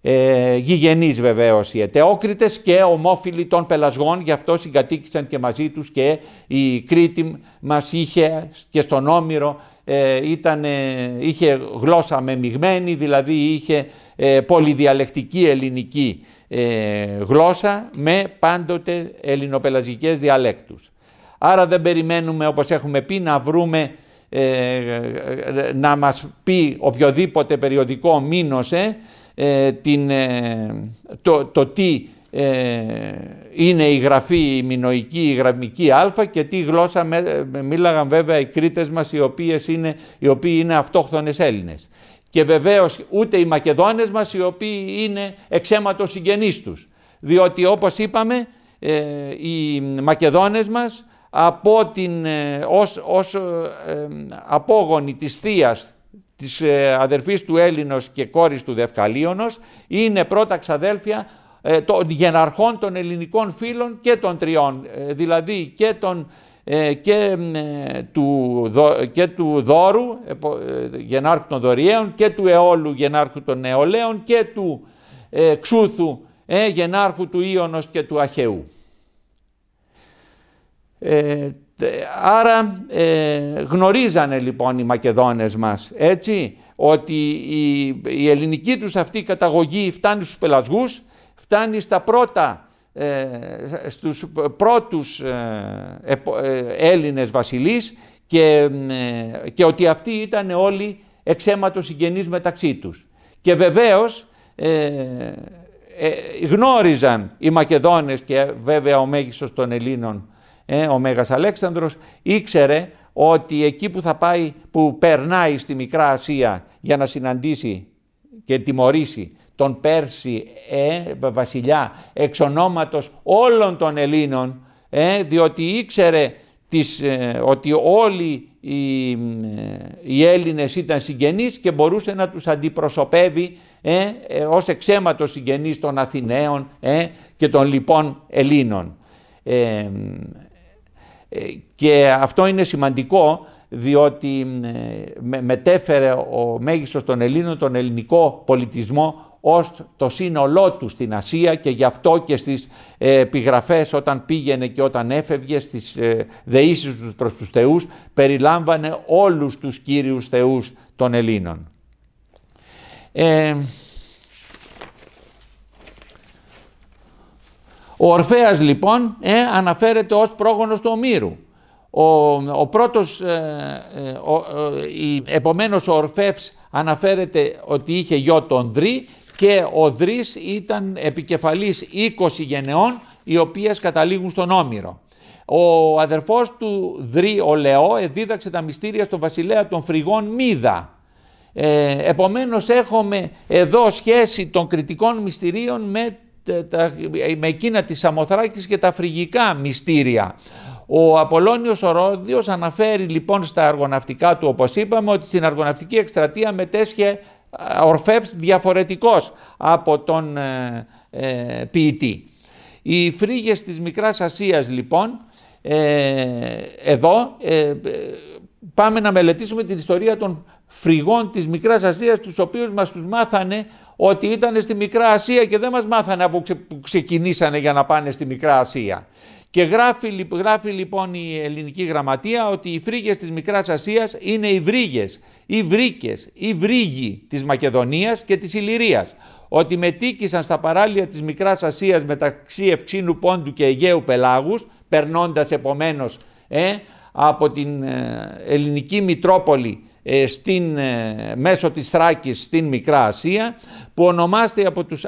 Ε, γηγενείς βεβαίως οι Ετεόκριτες και ομόφιλοι των πελασγών, γι' αυτό συγκατοίκησαν και μαζί τους και η Κρήτη μας είχε και στον Όμηρο ε, είχε γλώσσα μεμειγμένη, δηλαδή είχε ε, πολυδιαλεκτική ελληνική ε, γλώσσα με πάντοτε ελληνοπελαζικές διαλέκτους. Άρα δεν περιμένουμε, όπως έχουμε πει, να βρούμε, ε, να μας πει οποιοδήποτε περιοδικό μήνωσε την, το, το τι ε, είναι η γραφή η μινοϊκή, η γραμμική α και τι γλώσσα με, μίλαγαν βέβαια οι Κρήτες μας οι, οποίες είναι, οι οποίοι είναι αυτόχθονες Έλληνες. Και βεβαίως ούτε οι Μακεδόνες μας οι οποίοι είναι εξαίματος συγγενείς τους. Διότι όπως είπαμε ε, οι Μακεδόνες μας από την, ε, ως, ως ε, της θείας της ε, αδερφής του Έλληνος και κόρης του Δευκαλίωνος είναι πρώτα ξαδέλφια ε, των γεναρχών των ελληνικών φίλων και των τριών, ε, δηλαδή και, των ε, και, του, και του Δόρου, γενάρχου των Δωριαίων, και του Εόλου, γενάρχου των Νεολαίων, και του Ξούθου, γενάρχου του Ίωνος και του Αχαιού. Άρα γνωρίζανε λοιπόν οι Μακεδόνες μας, έτσι, ότι η, η ελληνική τους αυτή καταγωγή φτάνει στους πελασγούς φτάνει στα πρώτα, ε, στους πρώτους ε, ε, Έλληνες βασιλείς και, ε, και ότι αυτοί ήταν όλοι εξαίματος συγγενείς μεταξύ τους. Και βεβαίως γνώριζαν οι Μακεδόνες και βέβαια ο μέγιστος των Ελλήνων, ο Μέγας Αλέξανδρος, ήξερε ότι εκεί που θα πάει, που περνάει στη Μικρά Ασία για να συναντήσει και τιμωρήσει τον Πέρση ε, βασιλιά εξ ονόματος όλων των Ελλήνων ε, διότι ήξερε ε, ότι όλοι οι, ε, οι Έλληνες ήταν συγγενείς και μπορούσε να τους αντιπροσωπεύει ε, ε, ως εξαίματος συγγενείς των Αθηναίων ε, και των λοιπών Ελλήνων. και αυτό είναι σημαντικό διότι μετέφερε ο μέγιστος των Ελλήνων τον ελληνικό πολιτισμό ως το σύνολό του στην Ασία και γι' αυτό και στις ε, επιγραφές όταν πήγαινε και όταν έφευγε στις ε, δεήσεις του προς τους θεούς περιλάμβανε όλους τους κύριους θεούς των Ελλήνων. Ε, ο Ορφέας λοιπόν ε, αναφέρεται ως πρόγονος του Ομήρου. Ο, ο πρώτος, ε, ε, ο, επομένως ο Ορφεύς αναφέρεται ότι είχε γιο τον Δρύ και ο Δρυς ήταν επικεφαλής 20 γενεών οι οποίες καταλήγουν στον Όμηρο. Ο αδερφός του Δρή, ο Λεό, εδίδαξε τα μυστήρια στον βασιλέα των φρυγών Μίδα. Ε, επομένως έχουμε εδώ σχέση των κριτικών μυστηρίων με, τα, με εκείνα της Σαμοθράκης και τα φρυγικά μυστήρια. Ο Απολώνιος Ορόδιος αναφέρει λοιπόν στα αργοναυτικά του, όπως είπαμε, ότι στην αργοναυτική εκστρατεία μετέσχε Ορφεύς διαφορετικός από τον ε, ε ποιητή. Οι φρίγες της Μικράς Ασίας λοιπόν, ε, εδώ ε, ε, πάμε να μελετήσουμε την ιστορία των φρυγών της Μικράς Ασίας, τους οποίους μας τους μάθανε ότι ήταν στη Μικρά Ασία και δεν μας μάθανε από που ξεκινήσανε για να πάνε στη Μικρά Ασία. Και γράφει, γράφει λοιπόν η ελληνική γραμματεία ότι οι φρίγες της Μικράς Ασίας είναι οι βρύγες, οι βρύκες, οι βρύγοι της Μακεδονίας και της Ηλυρίας. Ότι μετήκησαν στα παράλια της Μικράς Ασίας μεταξύ Ευξήνου Πόντου και Αιγαίου Πελάγους, περνώντας επομένως ε, από την ε, ελληνική Μητρόπολη ε, στην, ε, μέσω της Θράκης στην Μικρά Ασία που ονομάστηκε από τους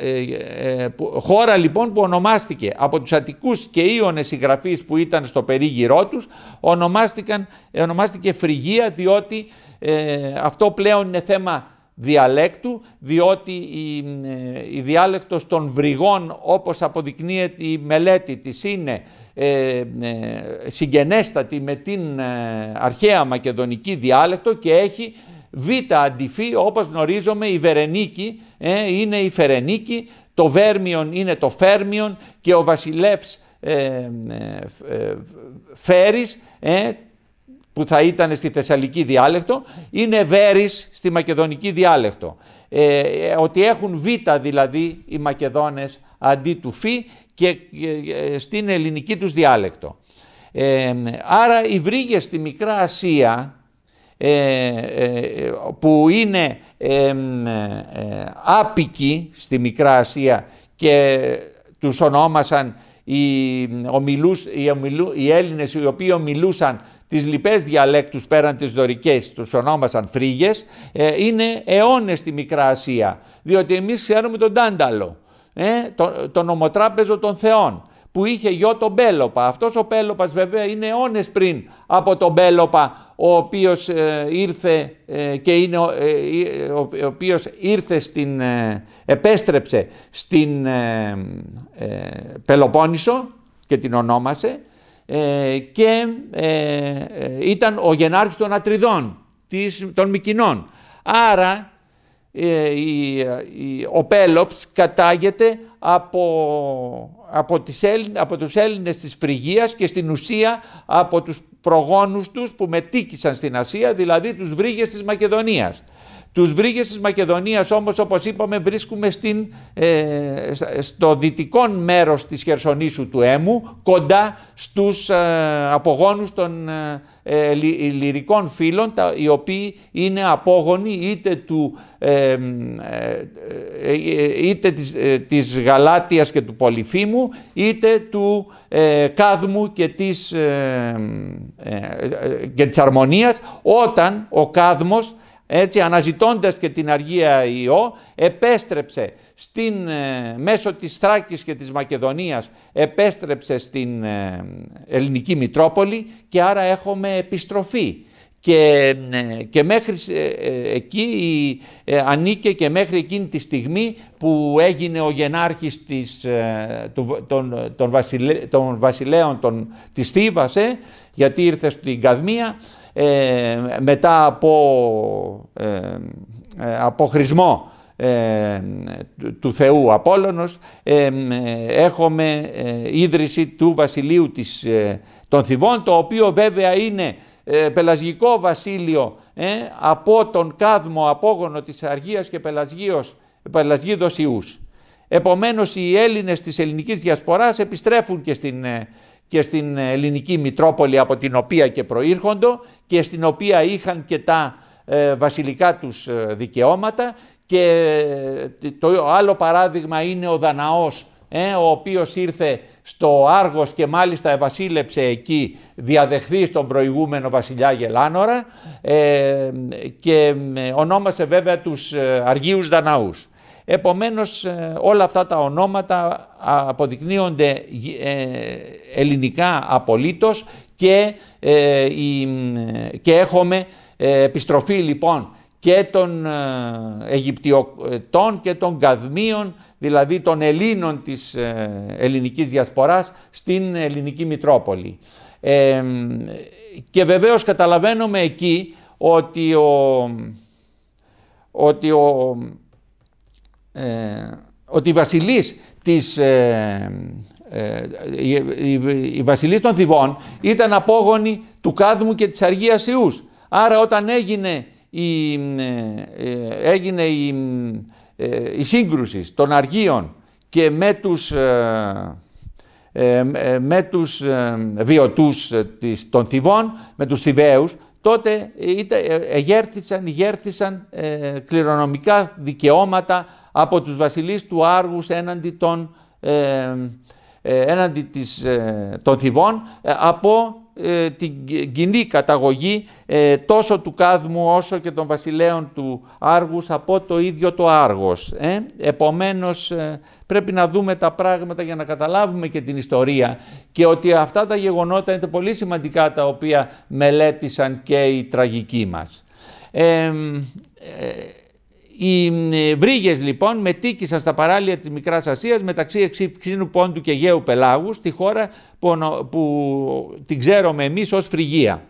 ε, χώρα λοιπόν που ονομάστηκε από τους Αττικούς και Ίωνες συγγραφείς που ήταν στο περίγυρό τους ονομάστηκαν, ονομάστηκε Φρυγία διότι αυτό πλέον είναι θέμα διαλέκτου, διότι η, η διάλεκτος των βρυγών, όπως αποδεικνύεται η μελέτη της, είναι ε, ε, συγγενέστατη με την ε, αρχαία μακεδονική διάλεκτο και έχει β' αντιφή όπως γνωρίζουμε η Βερενίκη ε, είναι η Φερενίκη, το Βέρμιον είναι το Φέρμιον και ο βασιλεύς ε, Φέρης που θα ήταν στη Θεσσαλική διάλεκτο, είναι Βέρης στη Μακεδονική διάλεκτο. ότι έχουν β' δηλαδή οι Μακεδόνες αντί του φι και ε, ε, στην ελληνική τους διάλεκτο. Ε, άρα οι βρύγες στη Μικρά Ασία ε, ε που είναι άπικοι στη Μικρά Ασία και τους ονόμασαν οι, ομιλούς, οι, ομιλού, Έλληνες οι οποίοι ομιλούσαν τις λοιπές διαλέκτους πέραν τις δωρικές, τους ονόμασαν φρίγες, είναι αιώνες στη Μικρά Ασία, διότι εμείς ξέρουμε τον Τάνταλο ε, το, το νομοτράπεζο των θεών που είχε γιο τον Πέλοπα. Αυτός ο Πέλοπας βέβαια είναι αιώνες πριν από τον Πέλοπα ο οποίος ε, ήρθε ε, και είναι ε, ο, οποίος ήρθε στην επέστρεψε στην Πελοπόννησο και την ονόμασε και ήταν ο γενάρχης των Ατριδών της, των Μικινών. Άρα ε, ο Πέλοψ κατάγεται από, από, τις από τους Έλληνες της Φρυγίας και στην ουσία από τους προγόνους τους που μετήκησαν στην Ασία, δηλαδή τους Βρύγες της Μακεδονίας. Τους βρήκες της Μακεδονίας όμως όπως είπαμε βρίσκουμε ε, στο δυτικό μέρος της Χερσονήσου του Έμου κοντά στους ε, απογόνους των ε, ε λυρικών φίλων τα, οι οποίοι είναι απόγονοι είτε, του, ε, είτε της, της Γαλάτιας και του Πολυφήμου είτε του Κάδμου και της, και της Αρμονίας όταν ο Κάδμος έτσι αναζητώντας και την αργία ιό επέστρεψε στην, ε, μέσω της Θράκης και της Μακεδονίας, επέστρεψε στην ε, ελληνική Μητρόπολη και άρα έχουμε επιστροφή. Και, ε, και μέχρι εκεί ανήκε και μέχρι εκείνη τη στιγμή που έγινε ο γενάρχης της, των, των, βασιλέων τον, της γιατί ήρθε στην Καδμία, ε, μετά από, ε, ε χρησμό ε, του Θεού Απόλλωνος, ε, έχουμε ίδρυση του βασιλείου της, των Θηβών, το οποίο βέβαια είναι πελασγικό βασίλειο από τον Κάδμο απόγονο της Αργίας και Πελασγίος, Πελασγίδος Ιούς. Επομένως οι Έλληνες της ελληνικής διασποράς επιστρέφουν και στην και στην ε, ελληνική Μητρόπολη από την οποία και προήρχοντο και στην οποία είχαν και τα ε, βασιλικά τους ε, δικαιώματα και το άλλο παράδειγμα είναι ο Δαναός ε, ο οποίος ήρθε στο Άργος και μάλιστα εβασίλεψε εκεί διαδεχθεί στον προηγούμενο βασιλιά Γελάνορα και ονόμασε βέβαια τους Αργίους Δαναούς. Επομένως ε, όλα αυτά τα ονόματα αποδεικνύονται ε, ελληνικά απολύτως και, ε, και έχουμε επιστροφή λοιπόν και των Αιγυπτιωτών και των Καδμίων, δηλαδή των Ελλήνων της ελληνικής διασποράς στην ελληνική Μητρόπολη. και βεβαίως καταλαβαίνουμε εκεί ότι ότι ο ε, ότι η βασιλείς της, η ε, ε, βασιλείς των Θηβών ήταν απόγονοι του Κάδμου και της Αργίας Ιούς. Άρα όταν έγινε η, έγινε η, η σύγκρουση των Αργίων και με τους, με τους βιωτούς των Θηβών, με τους Θηβαίους, τότε εγέρθησαν, εγέρθησαν κληρονομικά δικαιώματα από τους βασιλείς του Άργους έναντι των, ε, ε, έναντι της, ε, των θηβών από την κοινή καταγωγή τόσο του Κάδμου όσο και των βασιλέων του Άργους από το ίδιο το Άργος. Ε? Επομένως πρέπει να δούμε τα πράγματα για να καταλάβουμε και την ιστορία και ότι αυτά τα γεγονότα είναι πολύ σημαντικά τα οποία μελέτησαν και οι τραγικοί μας. Ε, οι ε, βρύγες λοιπόν μετήκησαν στα παράλια της Μικράς Ασίας μεταξύ ξύνου Πόντου και Αιγαίου Πελάγου στη χώρα που, που την ξέρουμε εμείς ως Φρυγία.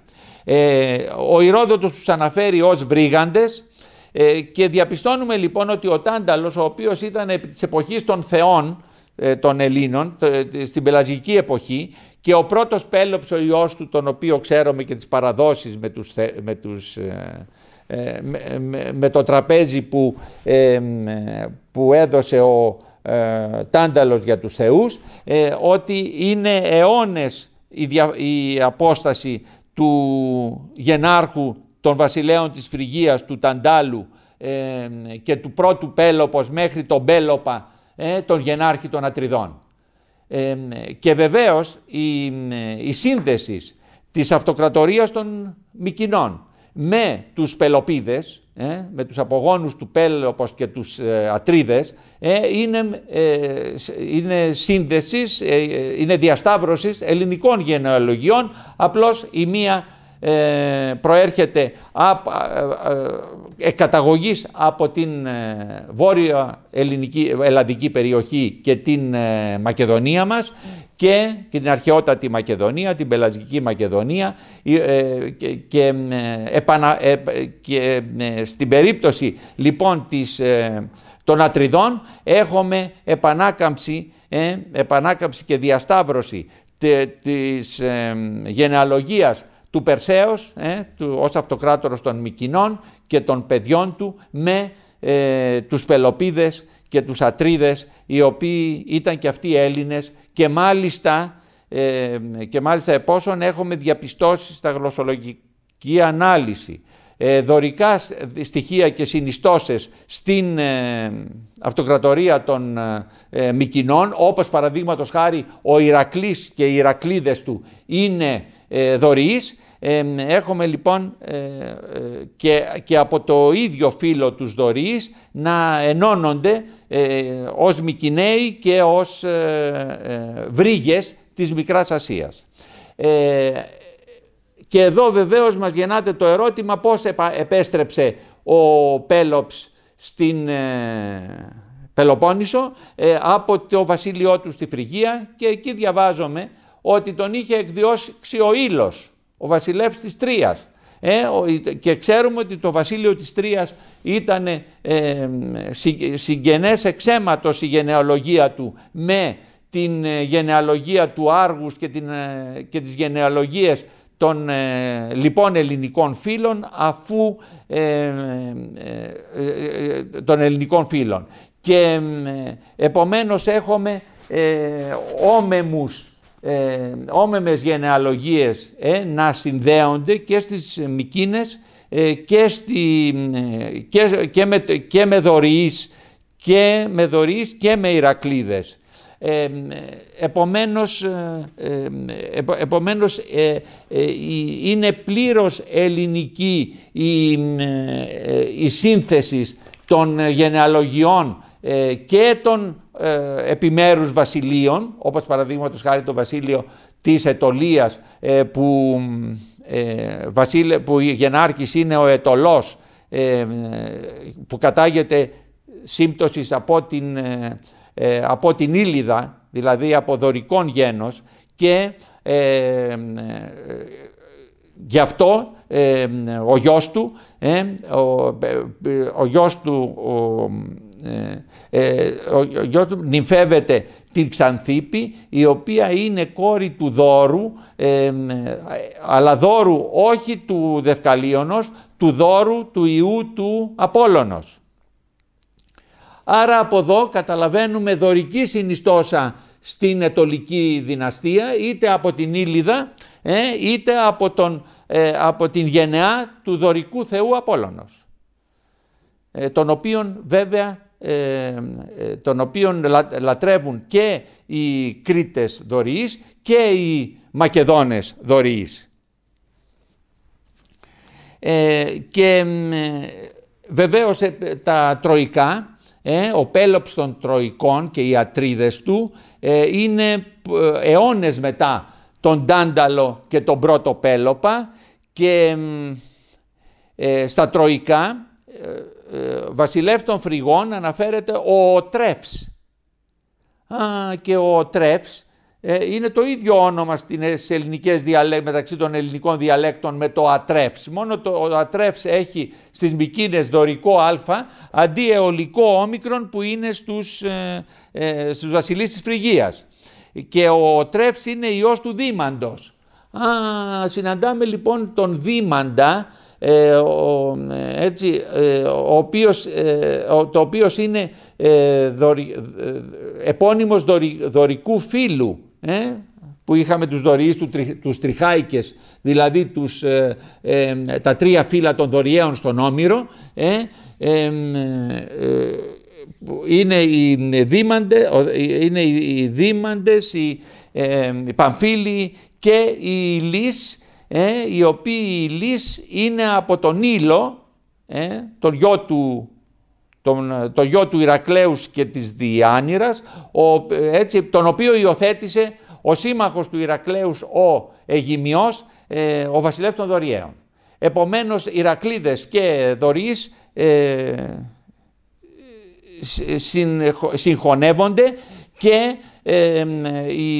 Ε, ο Ηρόδοτος τους αναφέρει ως βρύγαντες ε, και διαπιστώνουμε λοιπόν ότι ο Τάνταλος ο οποίος ήταν επί της των θεών ε, των Ελλήνων στην πελαζική εποχή και ο πρώτος Πέλοψο ο του τον οποίο ξέρουμε και τις παραδόσεις με τους, με τους ε, με, το τραπέζι που, ε, που έδωσε ο ε, Τάνταλος για τους θεούς, ότι είναι αιώνες η, απόσταση του γενάρχου των βασιλέων της Φρυγίας, του Ταντάλου και του πρώτου Πέλοπος μέχρι τον Πέλοπα, τον γενάρχη των Ατριδών. Και βεβαίως η, η σύνδεσης της αυτοκρατορίας των Μικινών με τους Πελοπίδες, ε, με τους απογόνους του όπως και τους ε, Ατρίδες, ε, είναι, ε, είναι σύνδεσης, είναι διασταύρωσης ελληνικών γενεολογιών, απλώς η μία προέρχεται από, καταγωγής από την βόρεια ελληνική, ελλαδική περιοχή και την Μακεδονία μας και την αρχαιότατη Μακεδονία, την Πελαζική Μακεδονία ε, και, ε, ε, στην περίπτωση λοιπόν της, των Ατριδών έχουμε επανάκαμψη, ε, και διασταύρωση της ε, γενεαλογίας του Περσέως ε, του, ως αυτοκράτορος των Μικινών και των παιδιών του με ε, τους Πελοπίδες και τους Ατρίδες, οι οποίοι ήταν και αυτοί Έλληνες και μάλιστα, ε, και μάλιστα επόσον έχουμε διαπιστώσει στα γλωσσολογική ανάλυση ε, δωρικά στοιχεία και συνιστώσεις στην ε, αυτοκρατορία των ε, Μικινών, όπως παραδείγματος χάρη ο Ηρακλής και οι Ηρακλίδες του είναι ε, ε, έχουμε λοιπόν ε, ε, και, από το ίδιο φύλλο τους δωρείς να ενώνονται ε, ως και ως βρύγες της Μικράς Ασίας. Και εδώ βεβαίως μας γεννάται το ερώτημα πώς επέστρεψε ο Πέλοψ στην Πελοπόννησο από το βασίλειό του στη Φρυγία και εκεί διαβάζομαι ότι τον είχε εκδιώσει ο Ήλος, ο βασιλεύς της Τρίας. Ε, και ξέρουμε ότι το βασίλειο της Τρίας ήταν ε, συγγενές εξαίματος η γενεαλογία του με την ε, γενεαλογία του Άργους και, την, ε, και τις γενεαλογίες των ε, λοιπόν ελληνικών φίλων αφού ε, των ελληνικών φίλων. Και επομένως έχουμε ε, όμεμους ε, όμεμες γενεαλογίες ε, να συνδέονται και στις Μικίνες ε, και, στη, ε, και, με, και και με δωρείς και με Ηρακλίδες. Ε, επομένως, επομένως είναι πλήρως ελληνική η, η σύνθεση των γενεαλογιών και των ε, επιμέρους βασιλείων, όπως παραδείγματος χάρη το βασίλειο της Ετωλίας ε, που, ε, βασίλε, που γενάρχης είναι ο Ετωλός ε, που κατάγεται σύμπτωσης από την, ε, από την Ήλιδα, δηλαδή από δωρικών γένος και γι' αυτό ο γιος του, ο, ο γιος του ο, ε, ε, ο, ο γιος του νυμφεύεται την Ξανθήπη η οποία είναι κόρη του δώρου ε, αλλά δώρου όχι του Δευκαλίωνος του δώρου του Ιού του Απόλλωνος. Άρα από εδώ καταλαβαίνουμε δωρική συνιστόσα στην Ετολική δυναστεία είτε από την Ήλιδα ε, είτε από, τον, ε, από την γενεά του δωρικού θεού Απόλλωνος τον οποίον βέβαια ε, ε, τον οποίον λατρεύουν και οι Κρήτες δωρείς και οι Μακεδόνες δωρείς. Ε, και βεβαίως τα τροϊκά, ο πέλοψ των τροϊκών και οι ατρίδες του είναι αιώνες μετά τον Τάνταλο και τον πρώτο Πέλοπα και στα τροϊκά ε, βασιλεύς των φρυγών αναφέρεται ο Τρέφς. Α, και ο Τρέφς ε, είναι το ίδιο όνομα στις ε, ελληνικές μεταξύ των ελληνικών διαλέκτων με το Ατρέφς. Μόνο το ο Ατρέφς έχει στις Μικίνες δωρικό α αντί αιωλικό όμικρον που είναι στους, ε, ε, στους βασιλείς της Φρυγίας. Και ο Τρέφς είναι ιός του Δήμαντος. Α, συναντάμε λοιπόν τον Δήμαντα ε, ο, ε, έτσι, ε, οποίος, ε, το οποίος είναι ε, επώνυμος δορικού φίλου, που είχαμε τους δωρείς, του, τους τριχάικες, δηλαδή τους, τα τρία φύλλα των δωριέων στον Όμηρο, είναι οι δήμαντε, είναι οι, δήμαντες, οι, και οι λύς, ε, οι οποίοι οι είναι από τον Ήλο, ε, τον γιο του τον, το γιο του Ηρακλέους και της Διάνυρας, ο, έτσι, τον οποίο υιοθέτησε ο σύμμαχος του Ηρακλέους ο Αιγυμιός, ε, ο βασιλεύς των Δωριαίων. Επομένως, Ηρακλίδες και Δωρείς ε, συγχωνεύονται και ε, οι,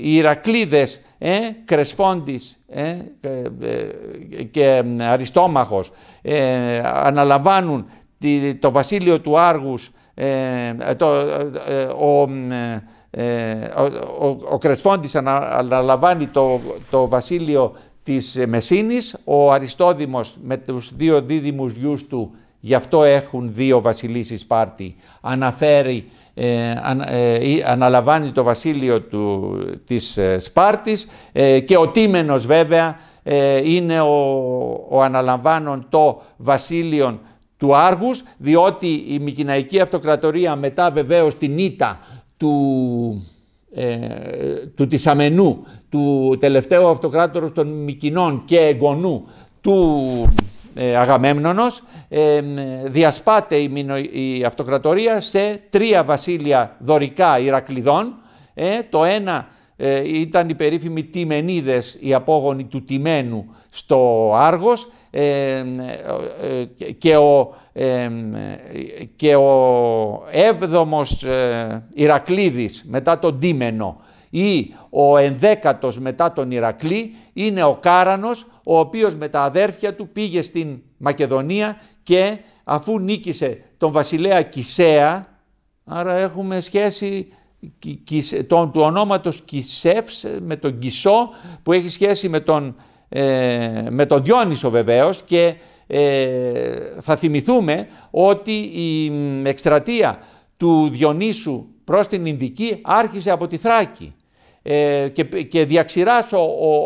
οι Ηρακλίδες ε, Κρεσφόντης ε, ε, ε, και Αριστόμαχος ε, αναλαμβάνουν το βασίλειο του Άργους ο, ο, Κρεσφόντης αναλαμβάνει το, το βασίλειο της Μεσίνης, ο Αριστόδημος με τους δύο δίδυμους γιους του Γι' αυτό έχουν δύο βασιλείς Σπάρτη. Αναφέρει, ε, ε, αναλαμβάνει το βασίλειο του, της ε, Σπάρτης και ο Τίμενος βέβαια είναι ο, ο αναλαμβάνων το βασίλειο του Άργους διότι η Μικυναϊκή Αυτοκρατορία μετά βεβαίως την ήττα του, του Τισαμενού, του τελευταίου αυτοκράτορος των Μικυνών και εγγονού του ε, αγαμέμνονος, ε, διασπάται η, αυτοκρατορία σε τρία βασίλεια δωρικά Ηρακλειδών. Ε, το ένα ε, ήταν η περίφημοι Τιμενίδες, η απόγονοι του Τιμένου στο Άργος και, ο, και ο έβδομος Ηρακλίδης μετά τον Τίμενο ή ο ενδέκατος μετά τον Ηρακλή είναι ο Κάρανος, ο οποίος με τα αδέρφια του πήγε στην Μακεδονία και αφού νίκησε τον βασιλέα Κισέα, άρα έχουμε σχέση τον, του ονόματος Κισεύς ε, με τον Κισό που έχει σχέση με τον, ε, με τον Διόνυσο βεβαίως και ε, θα θυμηθούμε ότι η εκστρατεία του Διονύσου προς την Ινδική άρχισε από τη Θράκη. Ε, και, και διαξηράς,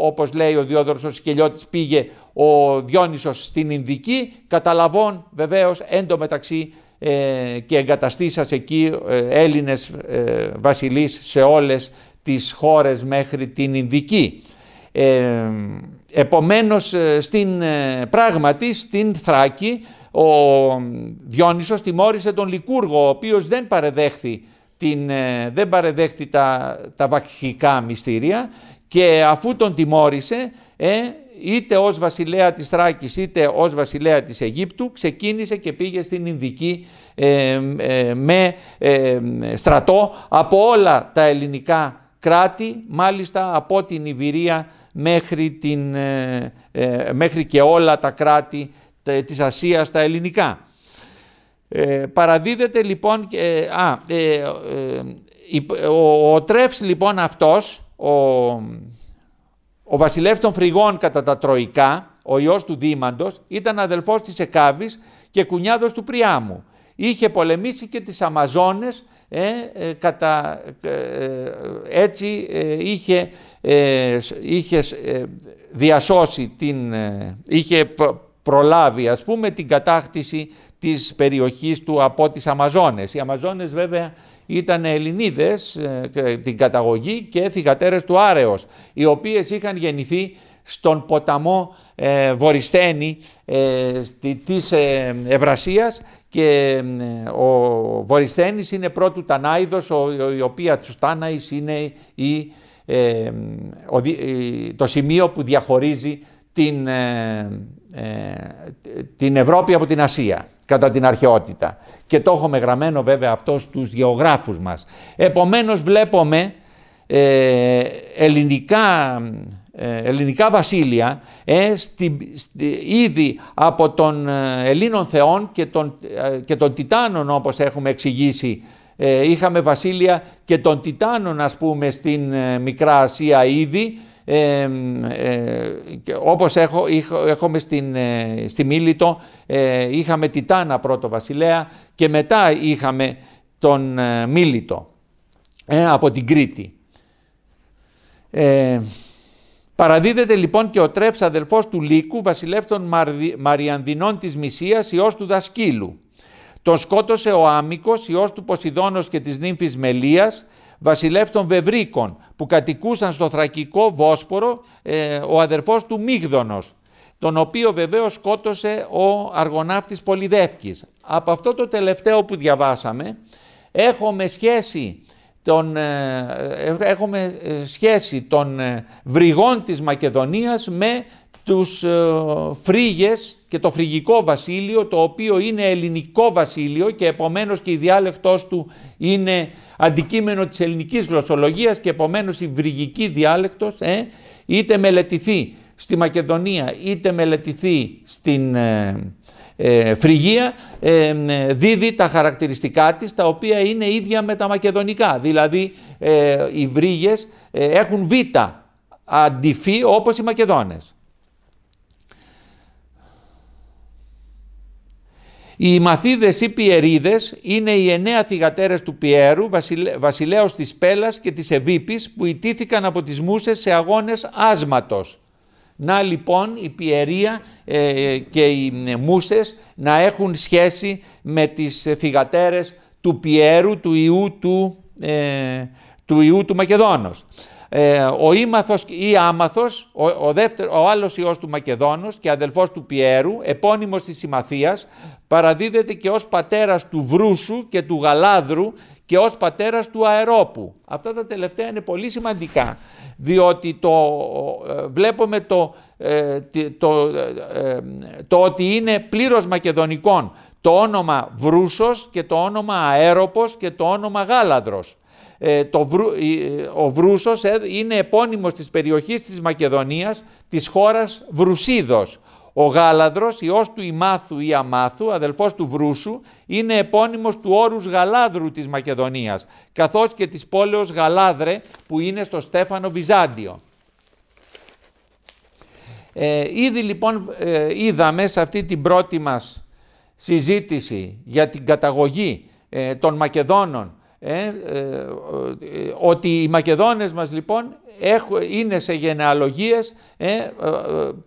όπως λέει ο Διόδωρος ο Σκελιώτης, πήγε ο Διόνυσος στην Ινδική, καταλαβών βεβαίως έντο μεταξύ ε, και εγκαταστήσας εκεί ε, Έλληνες ε, βασιλείς σε όλες τις χώρες μέχρι την Ινδική. Ε, επομένως, ε, στην, πράγματι, στην Θράκη, ο Διόνυσος τιμώρησε τον Λικούργο, ο οποίος δεν παρεδέχθη την, ε, δεν παρεδέχτη τα, τα βαχικά μυστήρια και αφού τον τιμώρησε, ε, είτε ως βασιλέα της Θράκης είτε ως βασιλέα της Αιγύπτου ξεκίνησε και πήγε στην Ινδική ε, ε, με στρατό από όλα τα ελληνικά κράτη, μάλιστα από την Ιβηρία μέχρι, την, μέχρι και όλα τα κράτη της Ασίας τα ελληνικά. Ε, παραδίδεται λοιπόν, ε, α, ε, ε ο, ο λοιπόν αυτός, ο, ο βασιλεύς των φρυγών κατά τα Τροϊκά, ο ιός του Δήμαντος, ήταν αδελφός της Εκάβης και κουνιάδος του Πριάμου. Είχε πολεμήσει και τις Αμαζόνες, ε, ε, κατά, έτσι είχε, είχε διασώσει, την, είχε προλάβει ας πούμε την κατάκτηση της περιοχής του από τις Αμαζόνες. Οι Αμαζόνες βέβαια ήταν Ελληνίδες ε, την καταγωγή και θυγατέρες του Άρεος, οι οποίες είχαν γεννηθεί στον ποταμό ε, Βοριστένη ε, της ε, Ευρασίας και ε, ο Βοριστένης είναι πρώτου Τανάιδος, ο, η οποία τους Τάναης είναι η, το σημείο που διαχωρίζει την, την Ευρώπη από την Ασία κατά την αρχαιότητα. Και το έχουμε γραμμένο βέβαια αυτό στους γεωγράφους μας. Επομένως βλέπουμε ε, ελληνικά, ε, βασίλεια ε, στη, στη, ήδη από τον ε, Ελλήνων θεών και των, και Τιτάνων όπως έχουμε εξηγήσει είχαμε βασίλεια και των Τιτάνων ας πούμε στην Μικρά Ασία ήδη ε, ε, όπως έχω, έχουμε στην, ε, στη Μίλητο ε, είχαμε Τιτάνα πρώτο βασιλέα και μετά είχαμε τον ε, Μίλητο ε, από την Κρήτη. Ε, παραδίδεται λοιπόν και ο Τρέφς αδελφός του Λύκου βασιλεύς των Μαριανδινών της Μυσίας ιός του Δασκύλου. Τον σκότωσε ο Άμικος, ιός του Ποσειδώνος και της νύμφης Μελίας, Βασιλεύτων των Βευρίκων, που κατοικούσαν στο θρακικό Βόσπορο ε, ο αδερφός του Μίγδονος, τον οποίο βεβαίως σκότωσε ο αργοναύτης Πολυδεύκης. Από αυτό το τελευταίο που διαβάσαμε, έχουμε σχέση τον, ε, ε, έχουμε σχέση των ε, βρυγών της Μακεδονίας με τους ε, φρίγες και το φρυγικό βασίλειο, το οποίο είναι ελληνικό βασίλειο και επομένως και η διάλεκτός του είναι αντικείμενο της ελληνικής γλωσσολογίας και επομένως η βρυγική διάλεκτος ε, είτε μελετηθεί στη Μακεδονία είτε μελετηθεί στην ε, ε, Φρυγία ε, δίδει τα χαρακτηριστικά της τα οποία είναι ίδια με τα μακεδονικά δηλαδή ε, οι βρύγες έχουν β αντιφή όπως οι Μακεδόνες Οι μαθήδες ή πιερίδες είναι οι εννέα θυγατέρες του Πιέρου, βασιλε... βασιλέως της Πέλας και της Εβίπης που ιτήθηκαν από τις Μούσες σε αγώνες άσματος. Να λοιπόν η πιερία ε, και οι ε, Μούσες να έχουν σχέση με τις θυγατέρες του Πιέρου, του Ιού του, ε, Μακεδόνος. Ε, ο Ήμαθος ή Άμαθος, ο, ο, δεύτερο, ο άλλος Υιός του Μακεδόνος και αδελφός του Πιέρου, επώνυμος της Συμμαθίας, παραδίδεται και ως πατέρας του Βρούσου και του Γαλάδρου και ως πατέρας του Αερόπου. Αυτά τα τελευταία είναι πολύ σημαντικά, διότι το, ε, βλέπουμε το, ε, το, ε, το ότι είναι πλήρως μακεδονικών το όνομα Βρούσος και το όνομα Αέροπος και το όνομα Γάλαδρος. το, ο Βρούσος είναι επώνυμος της περιοχής της Μακεδονίας, της χώρας Βρουσίδος. Ο Γάλαδρος, ιός του Ημάθου ή Αμάθου, αδελφός του Βρούσου, είναι επώνυμος του όρους Γαλάδρου της Μακεδονίας, καθώς και της πόλεως Γαλάδρε που είναι στο Στέφανο Βυζάντιο. Ε, ήδη λοιπόν ε, είδαμε σε αυτή την πρώτη μας συζήτηση για την καταγωγή ε, των Μακεδόνων ε, ε, ε, ότι οι Μακεδόνες μας λοιπόν έχουν, είναι σε γενεαλογίες ε, ε,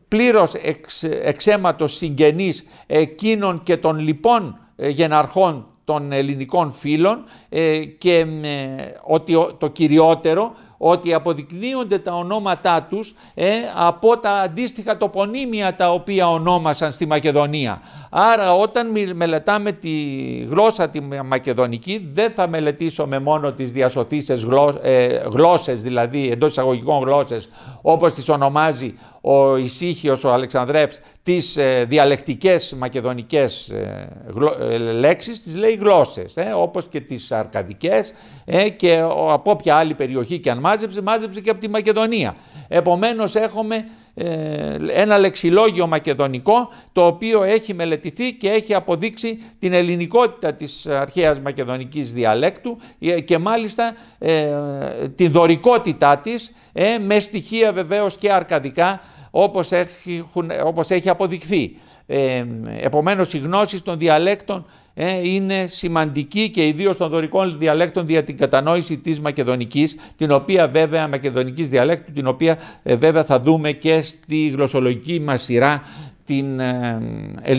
πλήρως εξ, εξαίματος συγγενείς εκείνων και των λοιπών γεναρχών των ελληνικών φίλων και ότι το κυριότερο ότι αποδεικνύονται τα ονόματά τους ε, από τα αντίστοιχα τοπονύμια τα οποία ονόμασαν στη Μακεδονία. Άρα όταν μελετάμε τη γλώσσα τη μακεδονική δεν θα μελετήσουμε μόνο τις διασωθήσεις ε, γλώσσες, δηλαδή εντός εισαγωγικών γλώσσες όπως τις ονομάζει ο Ισύχιος, ο Αλεξανδρεύς, τις ε, διαλεκτικές μακεδονικές ε, τις λέει γλώσσες, όπως και τις αρκαδικές και από όποια άλλη περιοχή και αν μάζεψε, μάζεψε και από τη Μακεδονία. Επομένως έχουμε ε, ένα λεξιλόγιο μακεδονικό το οποίο έχει μελετηθεί και έχει αποδείξει την ελληνικότητα της αρχαίας μακεδονικής διαλέκτου ε, και μάλιστα ε, την δωρικότητά της ε, με στοιχεία βεβαίως και αρκαδικά όπως, όπως έχει αποδειχθεί. Ε, επομένως οι γνώσεις των διαλέκτων ε, είναι σημαντική και ιδίως των δωρικών διαλέκτων δια την κατανόηση της μακεδονικής, την οποία βέβαια, μακεδονικής διαλέκτου, την οποία ε, βέβαια θα δούμε και στη γλωσσολογική μας σειρά την ε,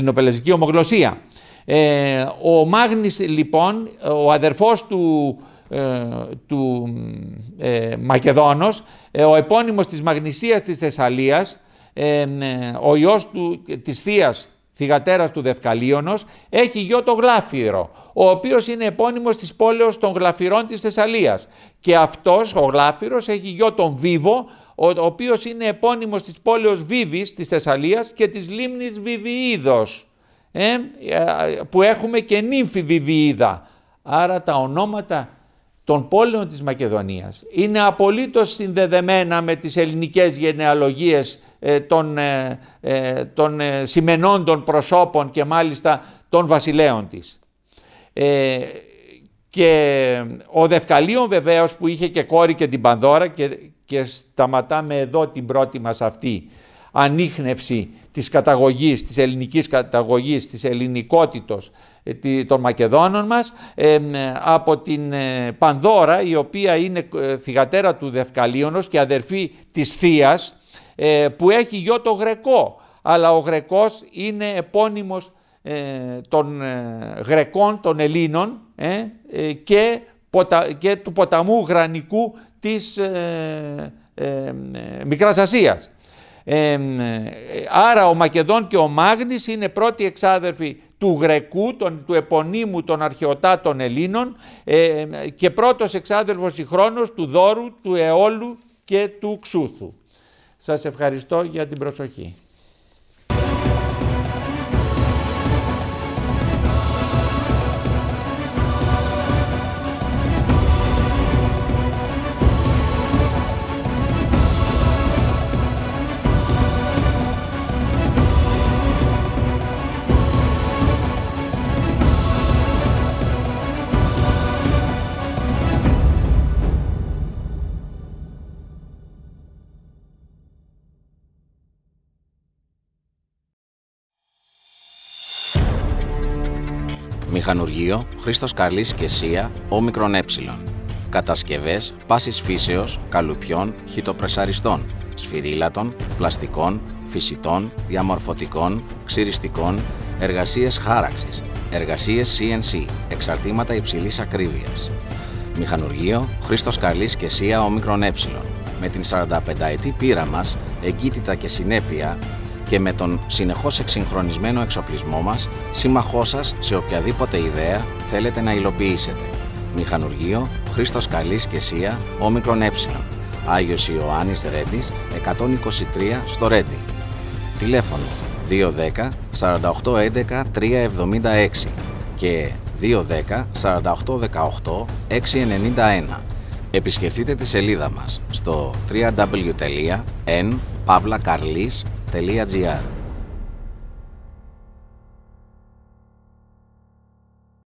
ομογλωσσία. ομογλωσία. Ε, ο Μάγνης λοιπόν, ο αδερφός του, ε, του Μακεδόνος, ο επώνυμος της Μαγνησίας της Θεσσαλίας, ο ιός του, της θείας θυγατέρας του Δευκαλίωνος, έχει γιο το Γλάφυρο, ο οποίος είναι επώνυμος της πόλεως των Γλαφυρών της Θεσσαλίας. Και αυτός, ο Γλάφυρος, έχει γιο τον Βίβο, ο οποίος είναι επώνυμος της πόλεως Βίβης της Θεσσαλίας και της λίμνης Βιβιίδος, ε, ε, που έχουμε και νύμφη Βιβιίδα. Άρα τα ονόματα των πόλεων της Μακεδονίας είναι απολύτως συνδεδεμένα με τις ελληνικές γενεαλογίες ε, των, ε, ε, των σημενών των προσώπων και μάλιστα των βασιλέων της. Και ο Δευκαλίων βεβαίως που είχε και κόρη και την Πανδώρα και, και σταματάμε εδώ την πρώτη μας αυτή ανείχνευση της καταγωγής, της ελληνικής καταγωγής, της ελληνικότητος των Μακεδόνων μας από την Πανδώρα η οποία είναι θυγατέρα του Δευκαλίωνος και αδερφή της θεία ε, που έχει γιο το Γρεκό, αλλά ο Γρεκός είναι επώνυμος ε, των ε, Γρεκών, των Ελλήνων και, του ποταμού Γρανικού της Μικράς Ασίας. άρα ο Μακεδόν και ο Μάγνης είναι πρώτοι εξάδερφοι του Γρεκού, τον, του επωνύμου των αρχαιοτάτων Ελλήνων ε, και πρώτος εξάδελφος συγχρόνως του Δόρου, του Εόλου και του Ξούθου. Σας ευχαριστώ για την προσοχή. Μηχανουργείο Χρήστος Καλής και Σία, όμικρον ε. Κατασκευές πάσης φύσεως, καλουπιών, χιτοπρεσαριστών, σφυρίλατων, πλαστικών, φυσιτών, διαμορφωτικών, ξυριστικών, εργασίες χάραξης, εργασίες CNC, εξαρτήματα υψηλής ακρίβειας. Μηχανουργείο Χρήστος Καλής και Σία, όμικρον ε. Με την 45 ετή πείρα μας, εγκύτητα και συνέπεια, και με τον συνεχώς εξυγχρονισμένο εξοπλισμό μας, σύμμαχός σας σε οποιαδήποτε ιδέα θέλετε να υλοποιήσετε. Μηχανουργείο, Χρήστος Καλής και Σία, Όμικρον Ε. Άγιος Ιωάννης Ρέντης, 123 στο Ρέντι. Τηλέφωνο 210 4811 376 και 210 4818 691. Επισκεφτείτε τη σελίδα μας στο www.n.pavlakarlis.com www.pavlarealnews.gr